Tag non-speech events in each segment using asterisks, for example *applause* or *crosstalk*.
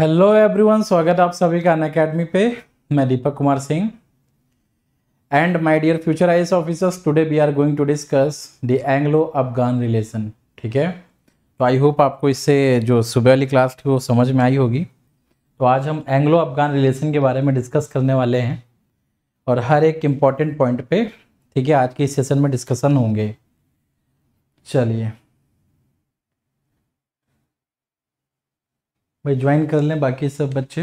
Hello everyone स्वागत आप सभी का अन अकेडमी पे मैं Deepak Kumar Singh and my dear future I officers today we are going to discuss the Anglo Afghan relation ठीक है तो आई होप आपको इससे जो सुबह वाली क्लास थी वो समझ में आई होगी तो आज हम एंग्लो अफगान रिलेशन के बारे में डिस्कस करने वाले हैं और हर एक इम्पॉर्टेंट पॉइंट पे ठीक है आज के इस सेशन में डिस्कसन होंगे चलिए भाई ज्वाइन कर लें बाकी सब बच्चे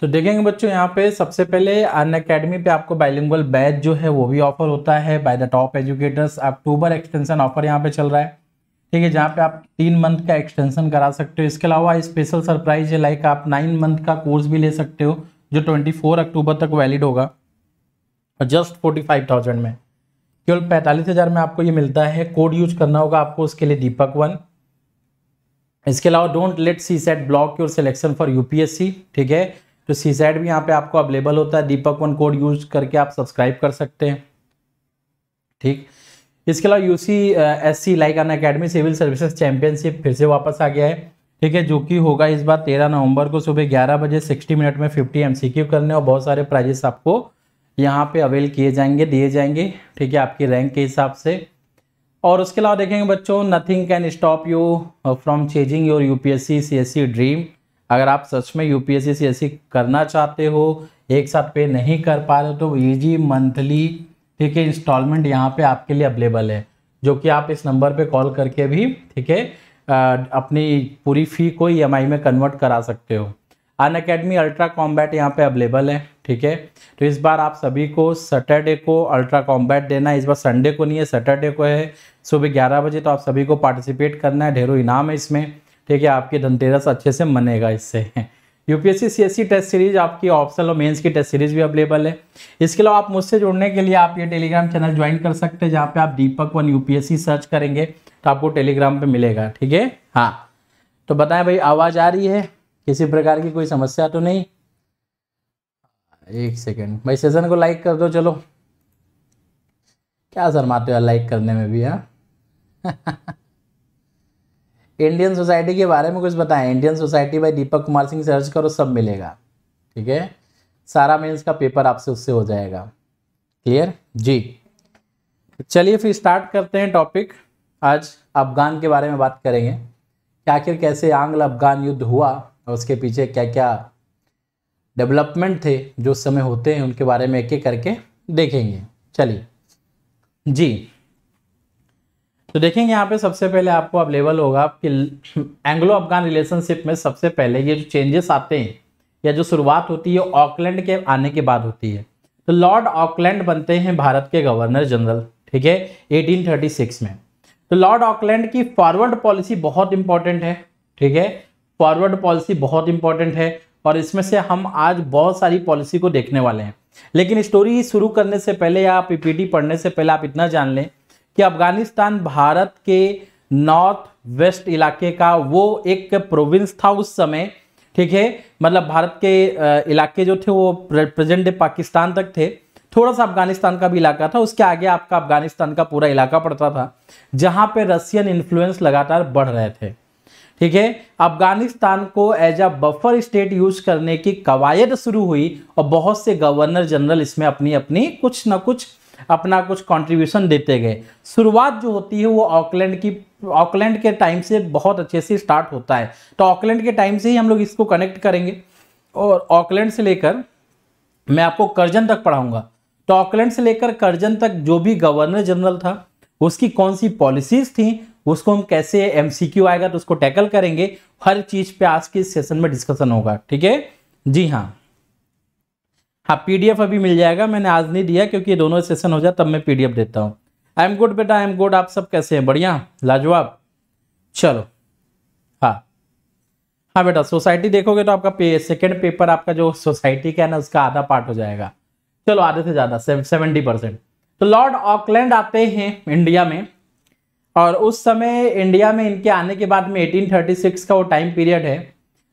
तो देखेंगे बच्चों यहाँ पे सबसे पहले अन अकेडमी पे आपको बाइलिंगल बैच जो है वो भी ऑफर होता है by the top educators October extension offer यहाँ पे चल रहा है ठीक है जहाँ पे आप तीन मंथ का एक्सटेंशन करा सकते हो इसके अलावा स्पेशल सरप्राइज है लाइक आप नाइन मंथ का कोर्स भी ले सकते हो जो ट्वेंटी फोर अक्टूबर तक वैलिड होगा और जस्ट फोर्टी फाइव थाउजेंड में केवल पैंतालीस हज़ार में आपको ये मिलता है कोड यूज करना होगा आपको उसके लिए दीपक वन इसके अलावा don't let CSAT block your selection for UPSC ठीक है तो सी सेट भी यहाँ पे आपको अवेलेबल होता है दीपक वन कोड यूज करके आप सब्सक्राइब कर सकते हैं ठीक इसके अलावा U C S C like Unacademy civil services championship फिर से वापस आ गया है ठीक है जो कि होगा इस बार तेरह नवंबर को सुबह ग्यारह बजे सिक्सटी मिनट में फिफ्टी एम सी क्यू करने और बहुत सारे प्राइजेस आपको यहाँ पे अवेल किए जाएंगे दिए जाएंगे ठीक है आपकी रैंक के हिसाब से और उसके अलावा देखेंगे बच्चों nothing can stop you from chasing your UPSC CSC dream अगर आप सच में यूपीएससी सीएससी करना चाहते हो एक साथ पे नहीं कर पा रहे हो तो ईजी मंथली ठीक है इंस्टॉलमेंट यहाँ पे आपके लिए अवेलेबल है जो कि आप इस नंबर पे कॉल करके भी ठीक है अपनी पूरी फ़ी को ई e में कन्वर्ट करा सकते हो अन अकेडमी अल्ट्रा कॉम्बैट यहाँ पे अवेलेबल है ठीक है तो इस बार आप सभी को सैटरडे को अल्ट्रा कॉम्बैट देना इस बार संडे को नहीं है सैटरडे को है सुबह ग्यारह बजे तो आप सभी को पार्टिसिपेट करना है ढेरों इनाम है इसमें ठीक है आपके धनतेरस अच्छे से मनेगा इससे यूपीएससी सीएससी टेस्ट सीरीज आपकी ऑप्शनल और मेंस की टेस्ट सीरीज भी अवेलेबल है इसके अलावा आप मुझसे जुड़ने के लिए आप ये टेलीग्राम चैनल ज्वाइन कर सकते हैं जहाँ पे आप दीपक वन यूपीएससी सर्च करेंगे तो आपको टेलीग्राम पे मिलेगा ठीक है हाँ तो बताएं भाई आवाज़ आ रही है किसी प्रकार की कोई समस्या तो नहीं एक सेकेंड भाई सेशन को लाइक कर दो चलो क्या शर्माते लाइक करने में भी हाँ इंडियन *laughs* सोसाइटी के बारे में कुछ बताएं Indian society by Deepak Kumar Singh search करो सब मिलेगा ठीक है सारा मेंस का पेपर आपसे उससे हो जाएगा क्लियर जी चलिए फिर स्टार्ट करते हैं टॉपिक आज अफगान के बारे में बात करेंगे कि आखिर कैसे आंग्ल अफगान युद्ध हुआ और उसके पीछे क्या क्या डेवलपमेंट थे जो समय होते हैं उनके बारे में एक एक करके देखेंगे चलिए जी तो देखेंगे यहाँ पे सबसे पहले आपको अवेलेबल होगा कि एंग्लो अफगान रिलेशनशिप में सबसे पहले ये जो चेंजेस आते हैं या जो शुरुआत होती है ऑकलैंड के आने के बाद होती है तो लॉर्ड ऑकलैंड बनते हैं भारत के गवर्नर जनरल ठीक है 1836 में तो लॉर्ड ऑकलैंड की फॉरवर्ड पॉलिसी बहुत इंपॉर्टेंट है ठीक है फॉरवर्ड पॉलिसी बहुत इंपॉर्टेंट है और इसमें से हम आज बहुत सारी पॉलिसी को देखने वाले हैं लेकिन स्टोरी शुरू करने से पहले या पीपीटी पढ़ने से पहले आप इतना जान लें कि अफगानिस्तान भारत के नॉर्थ वेस्ट इलाके का वो एक प्रोविंस था उस समय ठीक है मतलब भारत के इलाके जो थे वो प्रेजेंट डे पाकिस्तान तक थे थोड़ा सा अफगानिस्तान का भी इलाका था उसके आगे आपका अफगानिस्तान का पूरा इलाका पड़ता था जहाँ पे रशियन इन्फ्लुएंस लगातार बढ़ रहे थे ठीक है अफगानिस्तान को as a buffer state use करने की कवायद शुरू हुई और बहुत से गवर्नर जनरल इसमें अपनी अपनी कुछ ना कुछ अपना कुछ कंट्रीब्यूशन देते गए शुरुआत जो होती है वो ऑकलैंड की ऑकलैंड के टाइम से बहुत अच्छे से स्टार्ट होता है तो ऑकलैंड के टाइम से ही हम लोग इसको कनेक्ट करेंगे और ऑकलैंड से लेकर मैं आपको करजन तक पढ़ाऊँगा तो ऑकलैंड से लेकर करजन तक जो भी गवर्नर जनरल था उसकी कौन सी पॉलिसीज़ थी उसको हम कैसे एम आएगा तो उसको टैकल करेंगे हर चीज़ पे आज के सेशन में डिस्कशन होगा ठीक है जी हाँ हाँ पीडीएफ अभी मिल जाएगा मैंने आज नहीं दिया क्योंकि ये दोनों सेशन हो जाए तब मैं पीडीएफ देता हूँ आई एम गुड बेटा आई एम गुड आप सब कैसे हैं बढ़िया लाजवाब चलो हाँ हाँ बेटा सोसाइटी देखोगे तो आपका पे, सेकेंड पेपर आपका जो सोसाइटी का है ना उसका आधा पार्ट हो जाएगा चलो आधे से ज़्यादा सेवेंटी परसेंट तो लॉर्ड ऑकलैंड आते हैं इंडिया में और उस समय इंडिया में इनके आने के बाद में 1836 का वो टाइम पीरियड है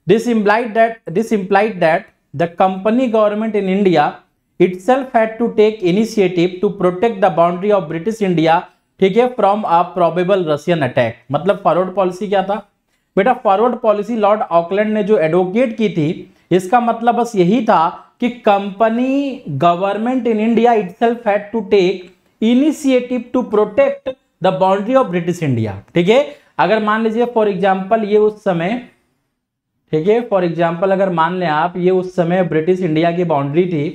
this implied that this implied that the company government in India itself had to take initiative to protect the boundary of British India ठीक है from a probable Russian attack मतलब फॉरवर्ड पॉलिसी क्या था बेटा forward policy Lord Auckland ने जो advocate की थी इसका मतलब बस यही था कि company government in India itself had to take initiative to protect the boundary of British India ठीक है अगर मान लीजिए फॉर एग्जाम्पल ये उस समय ठीक है फॉर एग्जाम्पल अगर मान लें आप ये उस समय ब्रिटिश इंडिया की बाउंड्री थी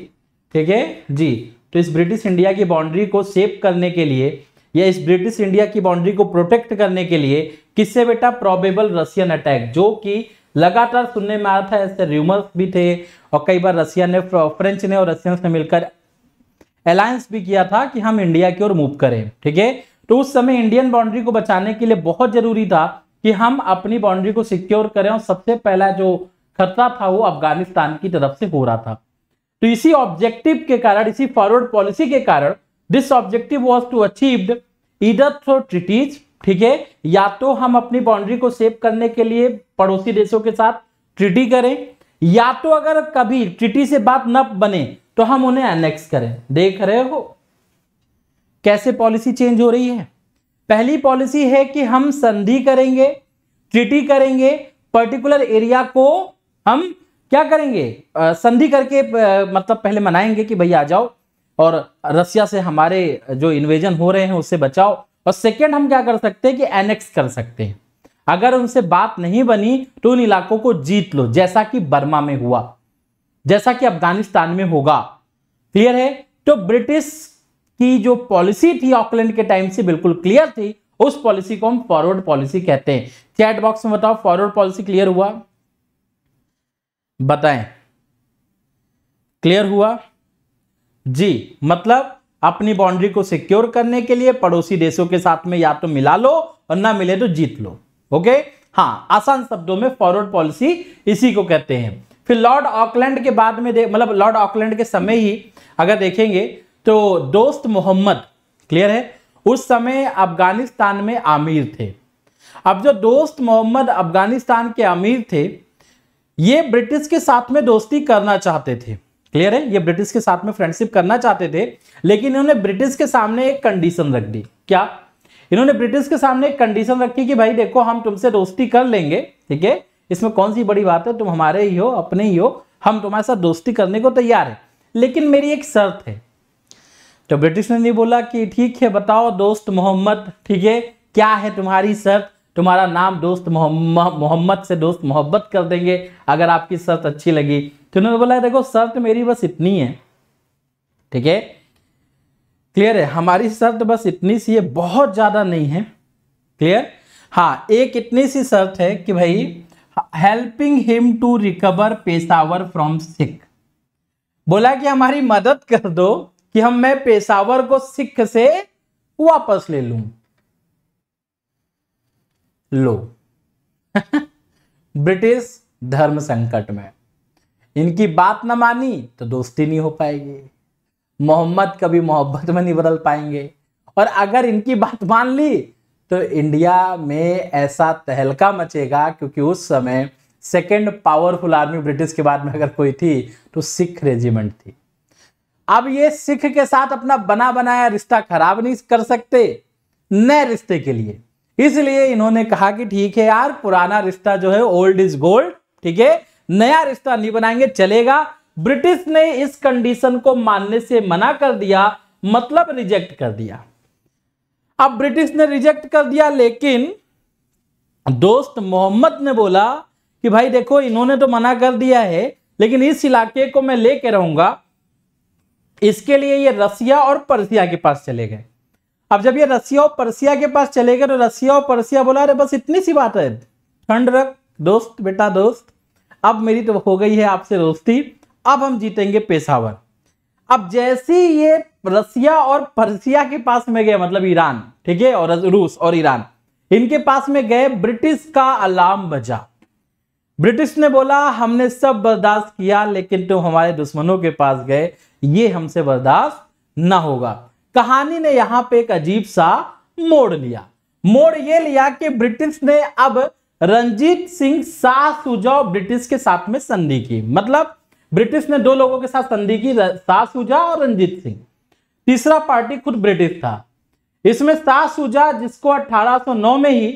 ठीक है जी तो इस ब्रिटिश इंडिया की बाउंड्री को सेव करने के लिए या इस ब्रिटिश इंडिया की बाउंड्री को प्रोटेक्ट करने के लिए किससे बेटा प्रॉबेबल रशियन अटैक जो कि लगातार सुनने में आया था ऐसे र्यूमर्स भी थे और कई बार रशिया ने फ्रेंच ने और रशियंस ने मिलकर अलायंस भी किया था कि हम इंडिया की ओर मूव करें ठीक है तो उस समय इंडियन बाउंड्री को बचाने के लिए बहुत जरूरी था कि हम अपनी बाउंड्री को सिक्योर करें और सबसे पहला जो खतरा था वो अफगानिस्तान की तरफ से हो रहा था तो इसी ऑब्जेक्टिव के कारण इसी फॉरवर्ड पॉलिसी के कारण this objective was to achieve इधर थ्रो ट्रिटीज ठीक है या तो हम अपनी बाउंड्री को सेव करने के लिए पड़ोसी देशों के साथ ट्रिटी करें या तो अगर कभी ट्रिटी से बात न बने तो हम उन्हें एनेक्स करें देख रहे हो कैसे पॉलिसी चेंज हो रही है पहली पॉलिसी है कि हम संधि करेंगे ट्रिटी करेंगे पर्टिकुलर एरिया को हम क्या करेंगे संधि करके मतलब पहले मनाएंगे कि भैया आ जाओ और रसिया से हमारे जो इन्वेजन हो रहे हैं उससे बचाओ और सेकेंड हम क्या कर सकते हैं कि एनेक्स कर सकते हैं अगर उनसे बात नहीं बनी तो उन इलाकों को जीत लो जैसा कि बर्मा में हुआ जैसा कि अफगानिस्तान में होगा क्लियर है तो ब्रिटिश कि जो पॉलिसी थी ऑकलैंड के टाइम से बिल्कुल क्लियर थी उस पॉलिसी को हम फॉरवर्ड पॉलिसी कहते हैं चैट बॉक्स में बताओ फॉरवर्ड पॉलिसी क्लियर हुआ बताएं क्लियर हुआ जी मतलब अपनी बाउंड्री को सिक्योर करने के लिए पड़ोसी देशों के साथ में या तो मिला लो और ना मिले तो जीत लो ओके हाँ आसान शब्दों में फॉरवर्ड पॉलिसी इसी को कहते हैं फिर लॉर्ड ऑकलैंड के बाद में मतलब लॉर्ड ऑकलैंड के समय ही अगर देखेंगे तो दोस्त मोहम्मद क्लियर है उस समय अफगानिस्तान में आमिर थे अब जो दोस्त मोहम्मद अफगानिस्तान के अमीर थे ये ब्रिटिश के साथ में दोस्ती करना चाहते थे क्लियर है ये ब्रिटिश के साथ में फ्रेंडशिप करना चाहते थे लेकिन इन्होंने ब्रिटिश के सामने एक कंडीशन रख दी क्या इन्होंने ब्रिटिश के सामने एक कंडीशन रखी कि भाई देखो हम तुमसे दोस्ती कर लेंगे ठीक है इसमें कौन सी बड़ी बात है तुम हमारे ही हो अपने ही हो हम तुम्हारे साथ दोस्ती करने को तैयार है लेकिन मेरी एक शर्त है तो ब्रिटिश ने बोला कि ठीक है बताओ दोस्त मोहम्मद ठीक है क्या है तुम्हारी शर्त तुम्हारा नाम दोस्त मोहम्मद से दोस्त मोहब्बत कर देंगे अगर आपकी शर्त अच्छी लगी तो उन्होंने बोला देखो शर्त मेरी बस इतनी है ठीक है क्लियर है हमारी शर्त बस इतनी सी है बहुत ज़्यादा नहीं है क्लियर हाँ एक इतनी सी शर्त है कि भाई helping him to recover Peshawar from Sikh बोला कि हमारी मदद कर दो कि हम मैं पेशावर को सिख से वापस ले लू लो *laughs* ब्रिटिश धर्म संकट में इनकी बात ना मानी तो दोस्ती नहीं हो पाएगी मोहम्मद कभी मोहब्बत में नहीं बदल पाएंगे और अगर इनकी बात मान ली तो इंडिया में ऐसा तहलका मचेगा क्योंकि उस समय सेकेंड पावरफुल आर्मी ब्रिटिश के बाद में अगर कोई थी तो सिख रेजिमेंट थी अब ये सिख के साथ अपना बना बनाया रिश्ता खराब नहीं कर सकते नए रिश्ते के लिए इसलिए इन्होंने कहा कि ठीक है यार पुराना रिश्ता जो है ओल्ड इज गोल्ड ठीक है नया रिश्ता नहीं बनाएंगे चलेगा ब्रिटिश ने इस कंडीशन को मानने से मना कर दिया मतलब रिजेक्ट कर दिया अब ब्रिटिश ने रिजेक्ट कर दिया लेकिन दोस्त मोहम्मद ने बोला कि भाई देखो इन्होंने तो मना कर दिया है लेकिन इस इलाके को मैं लेके रहूंगा इसके लिए ये रसिया और पर्सिया के पास चले गए अब जब ये रसिया और परसिया के पास चले गए तो रसिया और परसिया बोला अरे बस इतनी सी बात है ठंड रख दोस्त बेटा दोस्त अब मेरी तो हो गई है आपसे दोस्ती अब हम जीतेंगे पेशावर अब जैसी ये रसिया और परसिया के पास में गए मतलब ईरान ठीक है और रूस और ईरान इनके पास में गए ब्रिटिश का अलार्म बजा ब्रिटिश ने बोला हमने सब बर्दाश्त किया लेकिन तुम तो हमारे दुश्मनों के पास गए ये हमसे बर्दाश्त ना होगा कहानी ने यहां पे एक अजीब सा मोड़ लिया मोड़ ये लिया कि ब्रिटिश ने अब रंजीत सिंह शाह सुजाव ब्रिटिश के साथ में संधि की मतलब ब्रिटिश ने दो लोगों के साथ संधि की शाह सुजा और रंजीत सिंह तीसरा पार्टी खुद ब्रिटिश था इसमें शाह सुजा जिसको 1809 में ही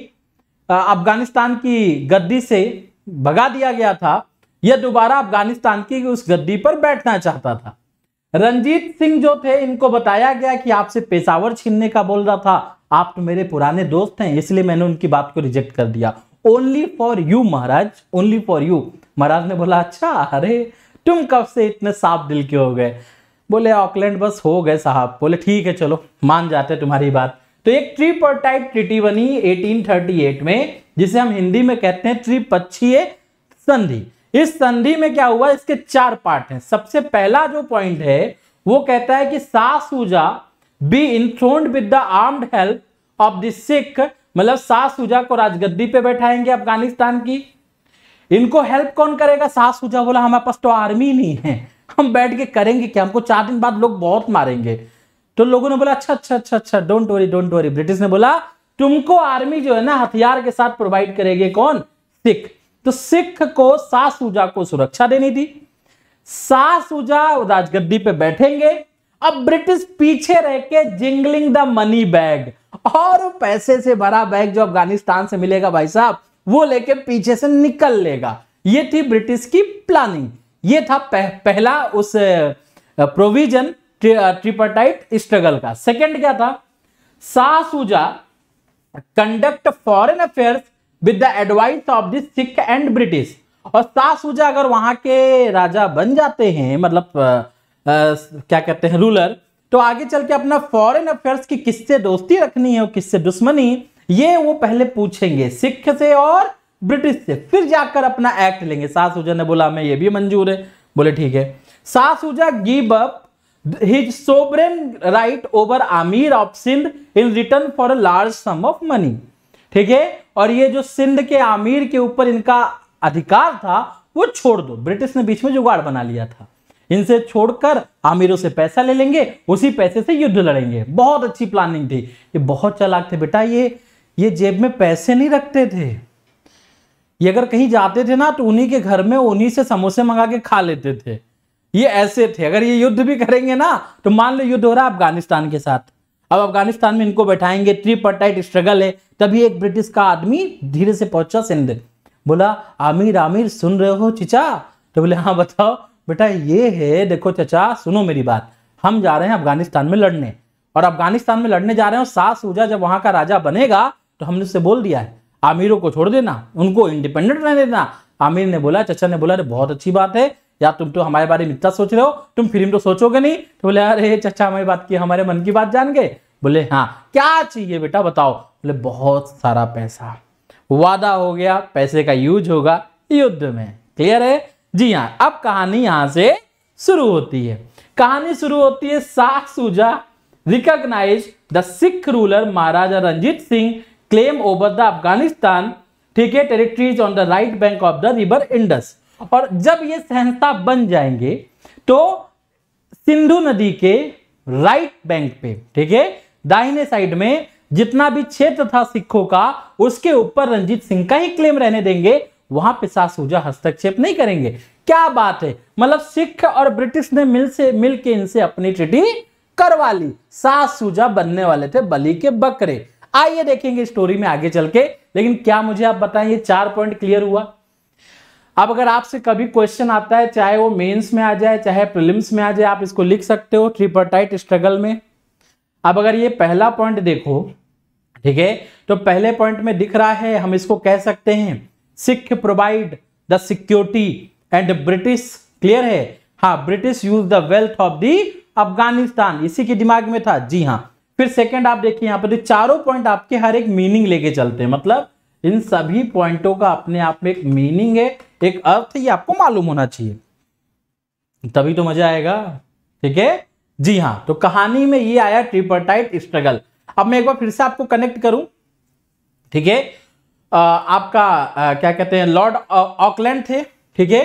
अफगानिस्तान की गद्दी से भगा दिया गया था यह दोबारा अफगानिस्तान की उस गद्दी पर बैठना चाहता था रंजीत सिंह जो थे इनको बताया गया कि आपसे पेशावर छीनने का बोल रहा था आप तो मेरे पुराने दोस्त हैं इसलिए मैंने उनकी बात को रिजेक्ट कर दिया only for you Maharaj only for you Maharaj ने बोला अच्छा अरे तुम कब से इतने साफ दिल के हो गए बोले ऑकलैंड बस हो गए साहब बोले ठीक है चलो मान जाते तुम्हारी बात तो एक टाइप ट्रिटी बनी 1838 में जिसे हम हिंदी में कहते हैं त्रिपक्षीय संधि इस संधि में क्या हुआ इसके चार पार्ट हैं सबसे पहला जो पॉइंट है वो कहता है कि Shah Shuja Shuja be enthroned with the armed help of the Sikh मतलब सासूजा को राजगद्दी पे बैठाएंगे अफगानिस्तान की इनको हेल्प कौन करेगा सासूजा बोला हमारे पास तो आर्मी नहीं है हम बैठ के करेंगे क्या हमको चार दिन बाद लोग बहुत मारेंगे तो लोगों ने बोला अच्छा अच्छा अच्छा अच्छा don't worry don't worry British ने बोला तुमको आर्मी जो है ना हथियार के साथ प्रोवाइड करेगी कौन सिख तो सिख को सास ऊजा को सुरक्षा देनी थी सास ऊजा राजगद्दी पे बैठेंगे अब ब्रिटिश पीछे रह के जिंगलिंग द मनी बैग और पैसे से भरा बैग जो अफगानिस्तान से मिलेगा भाई साहब वो लेके पीछे से निकल लेगा ये थी ब्रिटिश की प्लानिंग ये था पह, पहला उस प्रोविजन ट्रि, ट्रिपटाइट स्ट्रगल का सेकंड क्या था Shah Shuja conduct foreign affairs with the advice of the Sikh and British और शाह अगर वहां के राजा बन जाते हैं मतलब आ, आ, क्या कहते हैं रूलर तो आगे चल के अपना फॉरेन अफेयर्स की किससे दोस्ती रखनी है और किससे दुश्मनी ये वो पहले पूछेंगे सिख से और ब्रिटिश से फिर जाकर अपना एक्ट लेंगे शाह ने बोला हमें ये भी मंजूर है बोले ठीक है Shah give up his sovereign right over amir of Sindh in return for a large sum of money ठीक है और ये जो सिंध के आमिर के ऊपर इनका अधिकार था वो छोड़ दो ब्रिटिश ने बीच में जुगाड़ बना लिया था इनसे छोड़कर आमिरों से पैसा ले लेंगे उसी पैसे से युद्ध लड़ेंगे बहुत अच्छी प्लानिंग थी ये बहुत चलाक थे बेटा ये ये जेब में पैसे नहीं रखते थे ये अगर कहीं जाते थे ना तो उन्हीं के घर में उन्हीं से समोसे मंगा के खा लेते थे ये ऐसे थे अगर ये युद्ध भी करेंगे ना तो मान लो युद्ध हो रहा है अफगानिस्तान के साथ अब अफगानिस्तान में इनको बैठाएंगे ट्रिपटाइट स्ट्रगल है तभी एक ब्रिटिश का आदमी धीरे से पहुंचा सिंध बोला आमिर आमिर सुन रहे हो चिचा तो बोले हाँ बताओ बेटा ये है देखो चचा सुनो मेरी बात हम जा रहे हैं अफगानिस्तान में लड़ने और अफगानिस्तान में लड़ने जा रहे हो सास सूजा जब वहां का राजा बनेगा तो हमने उससे बोल दिया है आमिरों को छोड़ देना उनको इंडिपेंडेंट रहने देना आमिर ने बोला चचा ने बोला अरे बहुत अच्छी बात है यार तुम तो हमारे बारे में इतना सोच रहे हो तुम फिल्म तो सोचोगे नहीं तो बोले अरे चाचा हमारी बात की हमारे मन की बात जान गए बोले हाँ क्या चाहिए बेटा बताओ बोले बहुत सारा पैसा वादा हो गया पैसे का यूज होगा युद्ध में क्लियर है जी हाँ अब कहानी यहां से शुरू होती है कहानी शुरू होती है Shah Shuja recognize the Sikh ruler Maharaja Ranjit Singh claim over the Afghanistan ठीक है territories on the right bank of the river Indus और जब ये सहनता बन जाएंगे तो सिंधु नदी के राइट बैंक पे ठीक है दाहिने साइड में जितना भी क्षेत्र था सिखों का उसके ऊपर रंजीत सिंह का ही क्लेम रहने देंगे वहां पे सासूजा हस्तक्षेप नहीं करेंगे क्या बात है मतलब सिख और ब्रिटिश ने मिल से मिल के इनसे अपनी ट्रिटी करवा ली साजा बनने वाले थे बलि के बकरे आइए देखेंगे स्टोरी में आगे चल के लेकिन क्या मुझे आप बताएं ये चार पॉइंट क्लियर हुआ अब अगर आपसे कभी क्वेश्चन आता है चाहे वो मेंस में आ जाए चाहे प्रिलिम्स में आ जाए आप इसको लिख सकते हो ट्रिपरटाइट स्ट्रगल में अब अगर ये पहला पॉइंट देखो ठीक है तो पहले पॉइंट में दिख रहा है हम इसको कह सकते हैं Sikh provide the security and British clear है हाँ British use the wealth of the Afghanistan इसी के दिमाग में था जी हाँ फिर सेकंड आप देखिए यहाँ पर तो चारों पॉइंट आपके हर एक मीनिंग लेके चलते हैं मतलब इन सभी पॉइंटों का अपने आप में एक मीनिंग है एक अर्थ ये आपको मालूम होना चाहिए तभी तो मजा आएगा ठीक है जी हाँ तो कहानी में ये आया ट्रिपरटाइट स्ट्रगल अब मैं एक बार फिर से आपको कनेक्ट करूं ठीक है आपका आ, क्या कहते हैं लॉर्ड ऑकलैंड थे ठीक है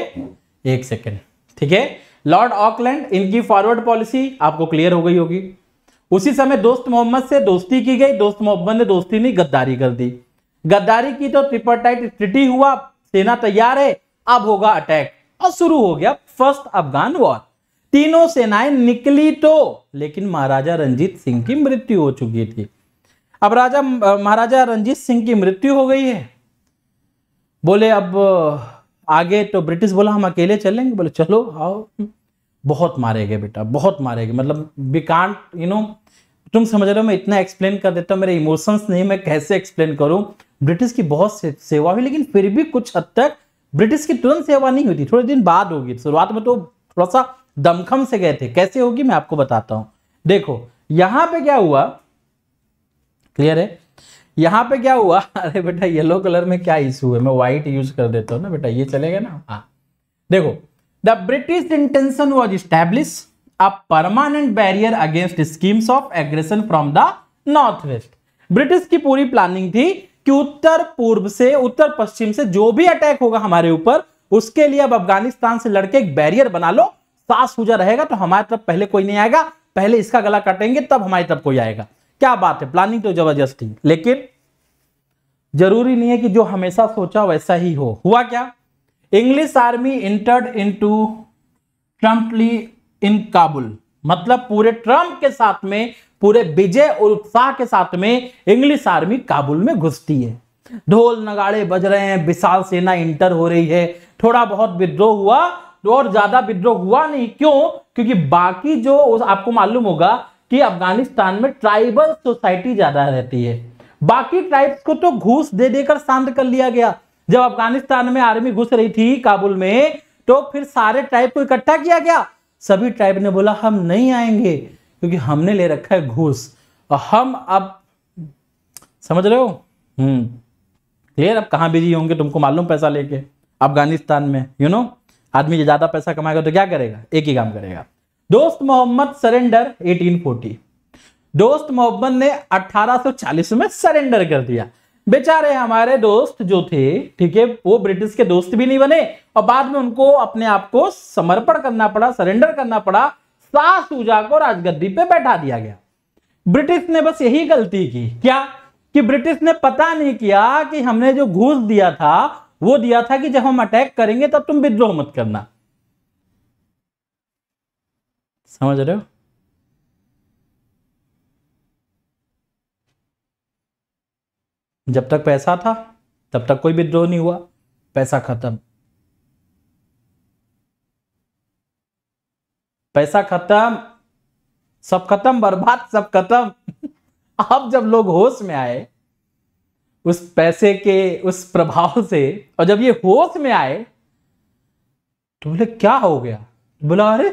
एक सेकेंड ठीक है लॉर्ड ऑकलैंड इनकी फॉरवर्ड पॉलिसी आपको क्लियर हो गई होगी उसी समय दोस्त मोहम्मद से दोस्ती की गई दोस्त मोहम्मद ने दोस्ती नहीं गद्दारी कर दी गद्दारी की तो ट्रिपरटाइट स्ट्रिटी हुआ सेना तैयार है अब होगा अटैक और शुरू हो गया फर्स्ट अफगान वॉर तीनों सेनाएं निकली तो लेकिन महाराजा रंजीत सिंह की मृत्यु हो चुकी थी अब राजा महाराजा रंजीत सिंह की मृत्यु हो गई है बोले अब आगे तो ब्रिटिश बोला हम अकेले चलेंगे बोले चलो आओ बहुत मारे गए बेटा बहुत मारे गए मतलब वी कांट यू नो तुम समझ रहे हो मैं इतना एक्सप्लेन कर देता हूँ मेरे इमोशंस नहीं मैं कैसे एक्सप्लेन करूँ ब्रिटिश की बहुत से, सेवा हुई लेकिन फिर भी कुछ हद तक ब्रिटिश की तुरंत सेवा नहीं होती थोड़े दिन बाद होगी तो शुरुआत में तो थोड़ा सा दमखम से गए थे कैसे होगी मैं आपको बताता हूं देखो यहां पे क्या हुआ क्लियर है यहां पे क्या हुआ *laughs* अरे बेटा येलो कलर में क्या इशू है मैं व्हाइट यूज कर देता हूँ ना बेटा ये चलेगा ना हाँ देखो the British intention was establish a permanent barrier against schemes of aggression from the north west British की पूरी प्लानिंग थी कि उत्तर पूर्व से उत्तर पश्चिम से जो भी अटैक होगा हमारे ऊपर उसके लिए अब अफगानिस्तान से लड़के एक बैरियर बना लो सास सूजा रहेगा तो हमारी तरफ पहले कोई नहीं आएगा पहले इसका गला काटेंगे तब हमारी तरफ कोई आएगा क्या बात है प्लानिंग तो जबरदस्त थी लेकिन जरूरी नहीं है कि जो हमेशा सोचा वैसा ही हो हुआ क्या English army entered to triumphantly in Kabul मतलब पूरे ट्रंप के साथ में पूरे विजय उत्साह के साथ में इंग्लिश आर्मी काबुल में घुसती है ढोल नगाड़े बज रहे हैं विशाल सेना इंटर हो रही है थोड़ा बहुत विद्रोह हुआ और ज्यादा विद्रोह हुआ नहीं क्यों क्योंकि बाकी जो आपको मालूम होगा कि अफगानिस्तान में ट्राइबल सोसाइटी ज्यादा रहती है बाकी ट्राइब्स को तो घूस दे देकर शांत कर लिया गया जब अफगानिस्तान में आर्मी घुस रही थी काबुल में तो फिर सारे ट्राइब को इकट्ठा किया गया सभी ट्राइब ने बोला हम नहीं आएंगे क्योंकि हमने ले रखा है घूस और हम अब समझ रहे हो हम्म क्लियर अब कहाँ बिजी होंगे तुमको मालूम पैसा लेके अफगानिस्तान में यू नो आदमी जो ज़्यादा पैसा कमाएगा तो क्या करेगा एक ही काम करेगा दोस्त मोहम्मद सरेंडर 1840 दोस्त मोहम्मद ने 1840 में सरेंडर कर दिया बेचारे हमारे दोस्त जो थे ठीक है वो ब्रिटिश के दोस्त भी नहीं बने और बाद में उनको अपने आप को समर्पण करना पड़ा सरेंडर करना पड़ा शाह को राजगद्दी पे बैठा दिया गया ब्रिटिश ने बस यही गलती की क्या कि ब्रिटिश ने पता नहीं किया कि हमने जो घूस दिया था वो दिया था कि जब हम अटैक करेंगे तब तुम विद्रोह मत करना समझ रहे हो जब तक पैसा था तब तक कोई विद्रोह नहीं हुआ पैसा खत्म पैसा खत्म सब खत्म बर्बाद सब खत्म *laughs* अब जब लोग होश में आए उस पैसे के उस प्रभाव से और जब ये होश में आए तो बोले क्या हो गया बोला अरे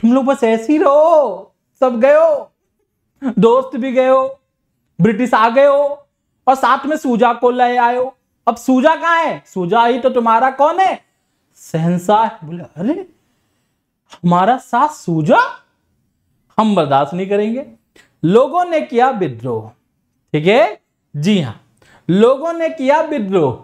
तुम लोग बस ऐसे ही रहो सब गए हो दोस्त भी गए हो ब्रिटिश आ गए हो और साथ में सूजा को ले आयो अब सूजा कहाँ है सूजा ही तो तुम्हारा कौन है सहनशाह बोले अरे हमारा साथ सूझा हम बर्दाश्त नहीं करेंगे लोगों ने किया विद्रोह ठीक है जी हां लोगों ने किया विद्रोह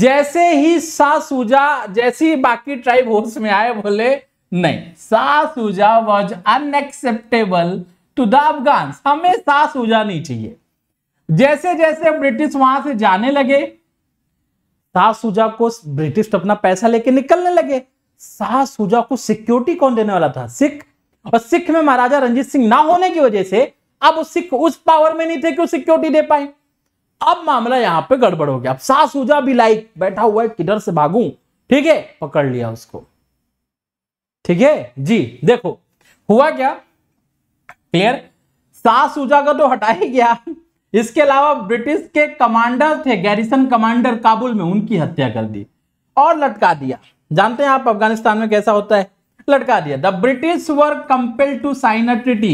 जैसे ही सास सूजा जैसे ही बाकी ट्राइब होश में आए बोले नहीं Shah Shuja was unacceptable to the Afghan हमें सास सूजा नहीं चाहिए जैसे जैसे ब्रिटिश वहां से जाने लगे सास सूजा को ब्रिटिश अपना पैसा लेके निकलने लगे शाह सुजा को सिक्योरिटी कौन देने वाला था सिख और सिख में महाराजा रंजीत सिंह ना होने की वजह से अब उस सिख उस पावर में नहीं थे कि सिक्योरिटी दे पाए अब मामला यहां पे गड़बड़ हो गया अब शाह सुजा भी लाइक बैठा हुआ है किधर से भागू ठीक है पकड़ लिया उसको ठीक है जी देखो हुआ क्या क्लियर शाह सुजा का तो हटा ही गया इसके अलावा ब्रिटिश के कमांडर थे गैरिसन कमांडर काबुल में उनकी हत्या कर दी और लटका दिया जानते हैं आप अफगानिस्तान में कैसा होता है लटका दिया the British were compel to sign a treaty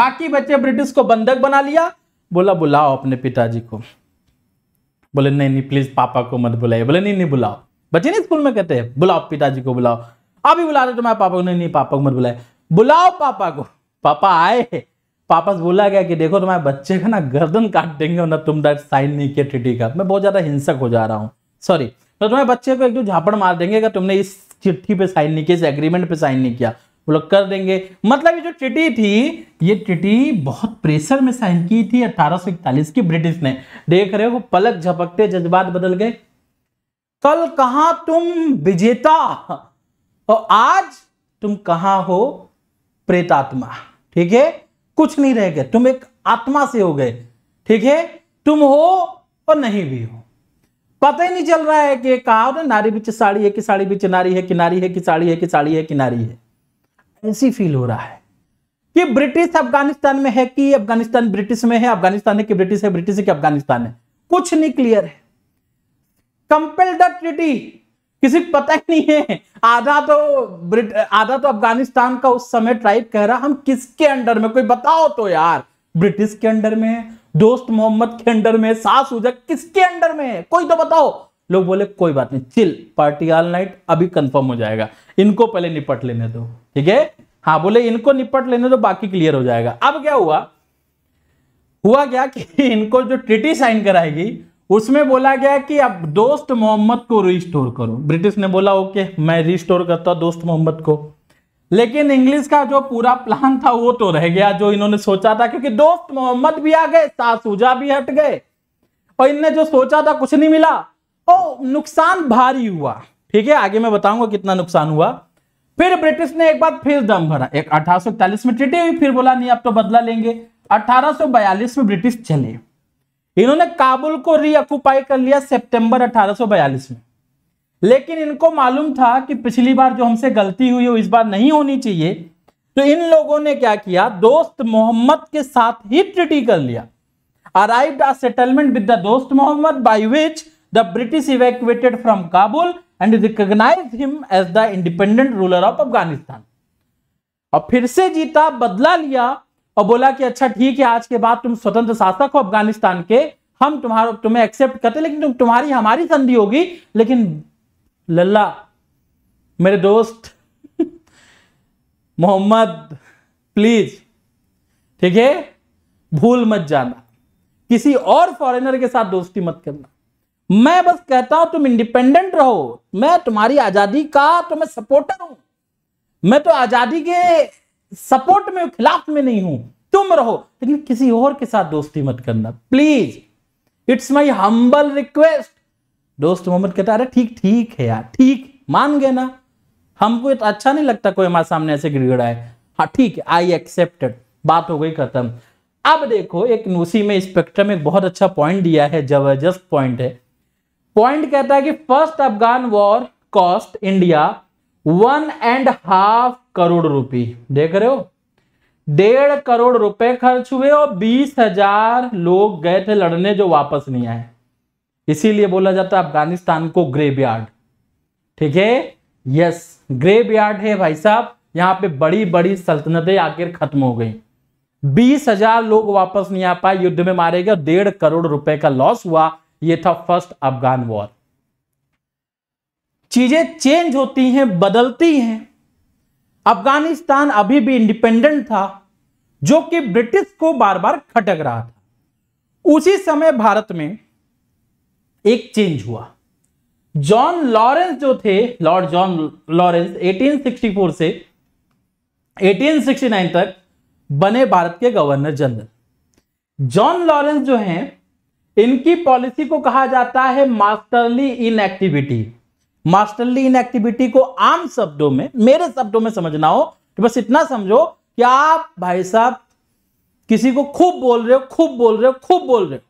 बाकी बच्चे ब्रिटिश को बंधक बना लिया बोला बुलाओ अपने पिताजी को बोले नहीं नहीं प्लीज पापा को मत बुलाइए बोले नहीं नहीं बुलाओ बच्चे नहीं स्कूल में कहते हैं बुलाओ पिताजी को बुलाओ अभी बुला रहे तुम्हारे तो पापा को नहीं नहीं पापा को मत बुलाए बुलाओ पापा को पापा आए पापा से बोला गया कि देखो तुम्हारे बच्चे का ना गर्दन काट देंगे और ना तुम साइन नहीं किया ट्रिटी का मैं बहुत ज्यादा हिंसक हो जा रहा हूँ सॉरी तो तुम्हारे बच्चे को एक दो झापड़ मार देंगे अगर तुमने इस चिट्ठी पे साइन नहीं किया इस एग्रीमेंट पे साइन नहीं किया वो लोग कर देंगे मतलब ये जो चिट्ठी थी ये चिट्ठी बहुत प्रेशर में साइन की थी इकतालीस की ब्रिटिश ने देख रहे हो पलक झपकते जज्बात बदल गए कल कहा तुम विजेता और तो आज तुम कहा हो प्रेतात्मा ठीक है कुछ नहीं रह गए तुम एक आत्मा से हो गए ठीक है तुम हो और नहीं भी हो पता ही नहीं चल रहा है कि कहा ना नारी बिच साड़ी है कि साड़ी बिच नारी है कि नारी है कि साड़ी है कि साड़ी है कि नारी है ऐसी फील हो रहा है कि ब्रिटिश अफगानिस्तान में है कि अफगानिस्तान ब्रिटिश में है अफगानिस्तान है कि ब्रिटिश है ब्रिटिश है कि अफगानिस्तान है कुछ नहीं क्लियर है कंपेल ट्रिटी किसी को पता ही नहीं है आधा तो ब्रिट आधा तो अफगानिस्तान का उस समय ट्राइब कह रहा हम किसके अंडर में कोई बताओ तो यार ब्रिटिश के अंडर में दोस्त मोहम्मद के अंडर में सास सुजक किसके अंडर में है कोई तो बताओ लोग बोले कोई बात नहीं चिल पार्टी ऑल नाइट अभी कंफर्म हो जाएगा इनको पहले निपट लेने दो ठीक है हाँ बोले इनको निपट लेने दो बाकी क्लियर हो जाएगा अब क्या हुआ हुआ क्या कि *laughs* इनको जो ट्रिटी साइन कराएगी उसमें बोला गया कि अब दोस्त मोहम्मद को रिस्टोर करो ब्रिटिश ने बोला ओके मैं रिस्टोर करता हूँ दोस्त मोहम्मद को लेकिन इंग्लिश का जो पूरा प्लान था वो तो रह गया जो इन्होंने सोचा था क्योंकि दोस्त मोहम्मद भी आ गए सासूजा भी हट गए और इनने जो सोचा था कुछ नहीं मिला ओ नुकसान भारी हुआ ठीक है आगे मैं बताऊंगा कितना नुकसान हुआ फिर ब्रिटिश ने एक बार फिर दम भरा एक अठारह में ट्रिटी हुई फिर बोला नहीं अब तो बदला लेंगे अठारह में ब्रिटिश चले इन्होंने काबुल को रीऑक्यूपाई कर लिया सेप्टेंबर अठारह में लेकिन इनको मालूम था कि पिछली बार जो हमसे गलती हुई हो इस बार नहीं होनी चाहिए तो इन लोगों ने क्या किया दोस्त मोहम्मद के साथ ही ट्रिटी कर लिया arrive a settlement with the Dost Mohammad by which the British evacuated from Kabul and recognize him as the independent ruler of Afghanistan और फिर से जीता बदला लिया और बोला कि अच्छा ठीक है आज के बाद तुम स्वतंत्र शासक हो अफगानिस्तान के हम तुम्हारा तुम्हें एक्सेप्ट करते लेकिन तुम तुम्हारी हमारी संधि होगी लेकिन लल्ला मेरे दोस्त मोहम्मद प्लीज ठीक है भूल मत जाना किसी और फॉरेनर के साथ दोस्ती मत करना मैं बस कहता हूं तुम इंडिपेंडेंट रहो मैं तुम्हारी आजादी का तो मैं सपोर्टर हूं मैं तो आजादी के सपोर्ट में खिलाफ में नहीं हूं तुम रहो लेकिन किसी और के साथ दोस्ती मत करना please it's my humble request Dost Mohammad कहता अरे ठीक ठीक है यार ठीक मान गए ना हमको तो अच्छा नहीं लगता कोई हमारे सामने ऐसे गिड़गड़ाए हाँ ठीक है आई एक्सेप्टेड बात हो गई खत्म अब देखो एक नूसी में स्पेक्ट्रम एक बहुत अच्छा पॉइंट दिया है जबरदस्त पॉइंट है पॉइंट कहता है कि first Afghan war cost India one and half crore rupee देख रहे हो डेढ़ करोड़ रुपए खर्च हुए और बीस हजार लोग गए थे लड़ने जो वापस नहीं आए इसीलिए बोला जाता है अफगानिस्तान को ग्रेवयार्ड ठीक है यस ग्रेवयार्ड है भाई साहब यहाँ पे बड़ी बड़ी सल्तनतें आखिर खत्म हो गई बीस हजार लोग वापस नहीं आ पाए युद्ध में मारे गए डेढ़ करोड़ रुपए का लॉस हुआ ये था फर्स्ट अफगान वॉर चीजें चेंज होती हैं बदलती हैं अफगानिस्तान अभी भी इंडिपेंडेंट था जो कि ब्रिटिश को बार बार खटक रहा था उसी समय भारत में एक चेंज हुआ जॉन लॉरेंस जो थे लॉर्ड जॉन लॉरेंस 1864 से 1869 तक बने भारत के गवर्नर जनरल जॉन लॉरेंस जो हैं इनकी पॉलिसी को कहा जाता है मास्टरली इनएक्टिविटी मास्टरली इनएक्टिविटी को आम शब्दों में मेरे शब्दों में समझना हो तो बस इतना समझो कि आप भाई साहब किसी को खूब बोल रहे हो खूब बोल रहे हो खूब बोल रहे हो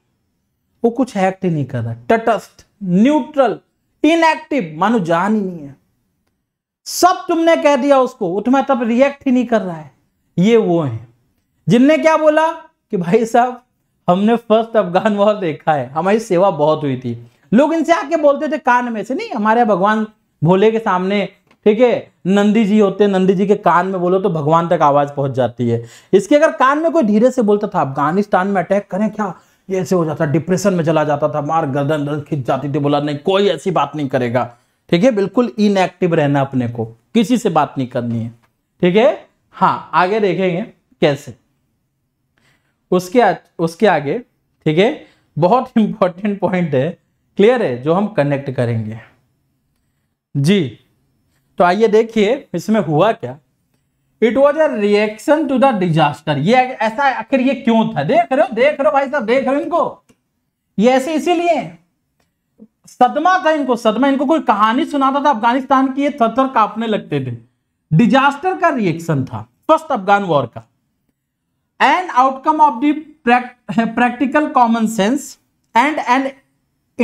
वो कुछ एक्ट ही नहीं कर रहा टटस्ट न्यूट्रल इनएक्टिव मानो जान ही नहीं है सब तुमने कह दिया उसको वो तुम्हारे रिएक्ट ही नहीं कर रहा है ये वो है जिनने क्या बोला कि भाई साहब हमने फर्स्ट अफगान वॉर देखा है हमारी सेवा बहुत हुई थी लोग इनसे आके बोलते थे कान में से नहीं हमारे भगवान भोले के सामने ठीक है नंदी जी होते नंदी जी के कान में बोलो तो भगवान तक आवाज पहुंच जाती है इसके अगर कान में कोई धीरे से बोलता था अफगानिस्तान में अटैक करें क्या ये ऐसे हो जाता डिप्रेशन में चला जाता था मार गर्दन दर्द खींच जाती थी बोला नहीं कोई ऐसी बात नहीं करेगा ठीक है बिल्कुल इनएक्टिव रहना अपने को किसी से बात नहीं करनी है ठीक है हाँ आगे देखेंगे कैसे उसके आ, उसके आगे ठीक है बहुत इंपॉर्टेंट *laughs* पॉइंट है क्लियर है जो हम कनेक्ट करेंगे जी तो आइए देखिए इसमें हुआ क्या it was a reaction to the disaster ये ऐसा आखिर ये क्यों था देख रहे हो देख रहे हो भाई साहब देख रहे हो इनको ये ऐसे इसीलिए सदमा था इनको सदमा इनको कोई कहानी सुनाता था अफगानिस्तान की ये थर कांपने लगते थे डिजास्टर का रिएक्शन था फर्स्ट अफगान वॉर का an outcome of the practical common sense and an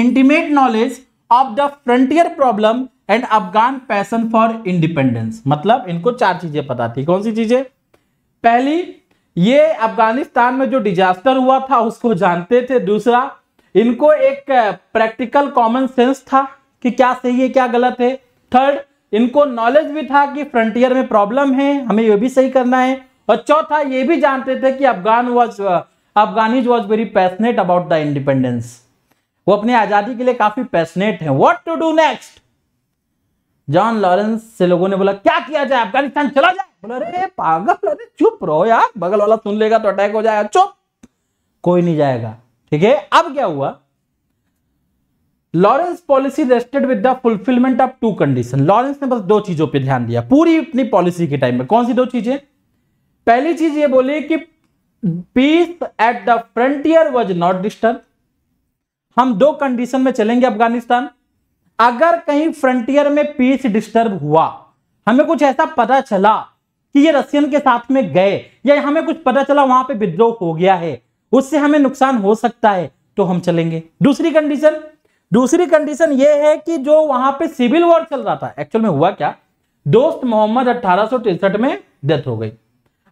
intimate knowledge of the frontier problem and Afghan passion for independence मतलब इनको चार चीजें पता थी कौन सी चीजें पहली ये अफगानिस्तान में जो डिजास्टर हुआ था उसको जानते थे दूसरा इनको एक प्रैक्टिकल कॉमन सेंस था कि क्या सही है क्या गलत है थर्ड इनको नॉलेज भी था कि फ्रंटियर में प्रॉब्लम है हमें ये भी सही करना है और चौथा ये भी जानते थे कि Afghan was Afghanis was very passionate about the independence वो अपनी आज़ादी के लिए काफ़ी पैसनेट है what to do next John Lawrence से लोगों ने बोला क्या किया जाए अफगानिस्तान चला जाए बोला अरे पागल अरे चुप रहो यार बगल वाला सुन लेगा तो अटैक हो जाएगा चुप कोई नहीं जाएगा ठीक है अब क्या हुआ Lawrence policy rested with the fulfilment of two condition Lawrence ने बस दो चीजों पर ध्यान दिया पूरी अपनी पॉलिसी के टाइम में कौन सी दो चीजें पहली चीज ये बोली कि peace at the frontier was not disturb हम दो कंडीशन में चलेंगे अफगानिस्तान अगर कहीं फ्रंटियर में पीस डिस्टर्ब हुआ हमें कुछ ऐसा पता चला कि ये रशियन के साथ में गए या हमें कुछ पता चला वहां पे विद्रोह हो गया है उससे हमें नुकसान हो सकता है तो हम चलेंगे दूसरी कंडीशन दूसरी कंडीशन ये है कि जो वहां पे सिविल वॉर चल रहा था एक्चुअल में हुआ क्या दोस्त मोहम्मद अट्ठारह में डेथ हो गई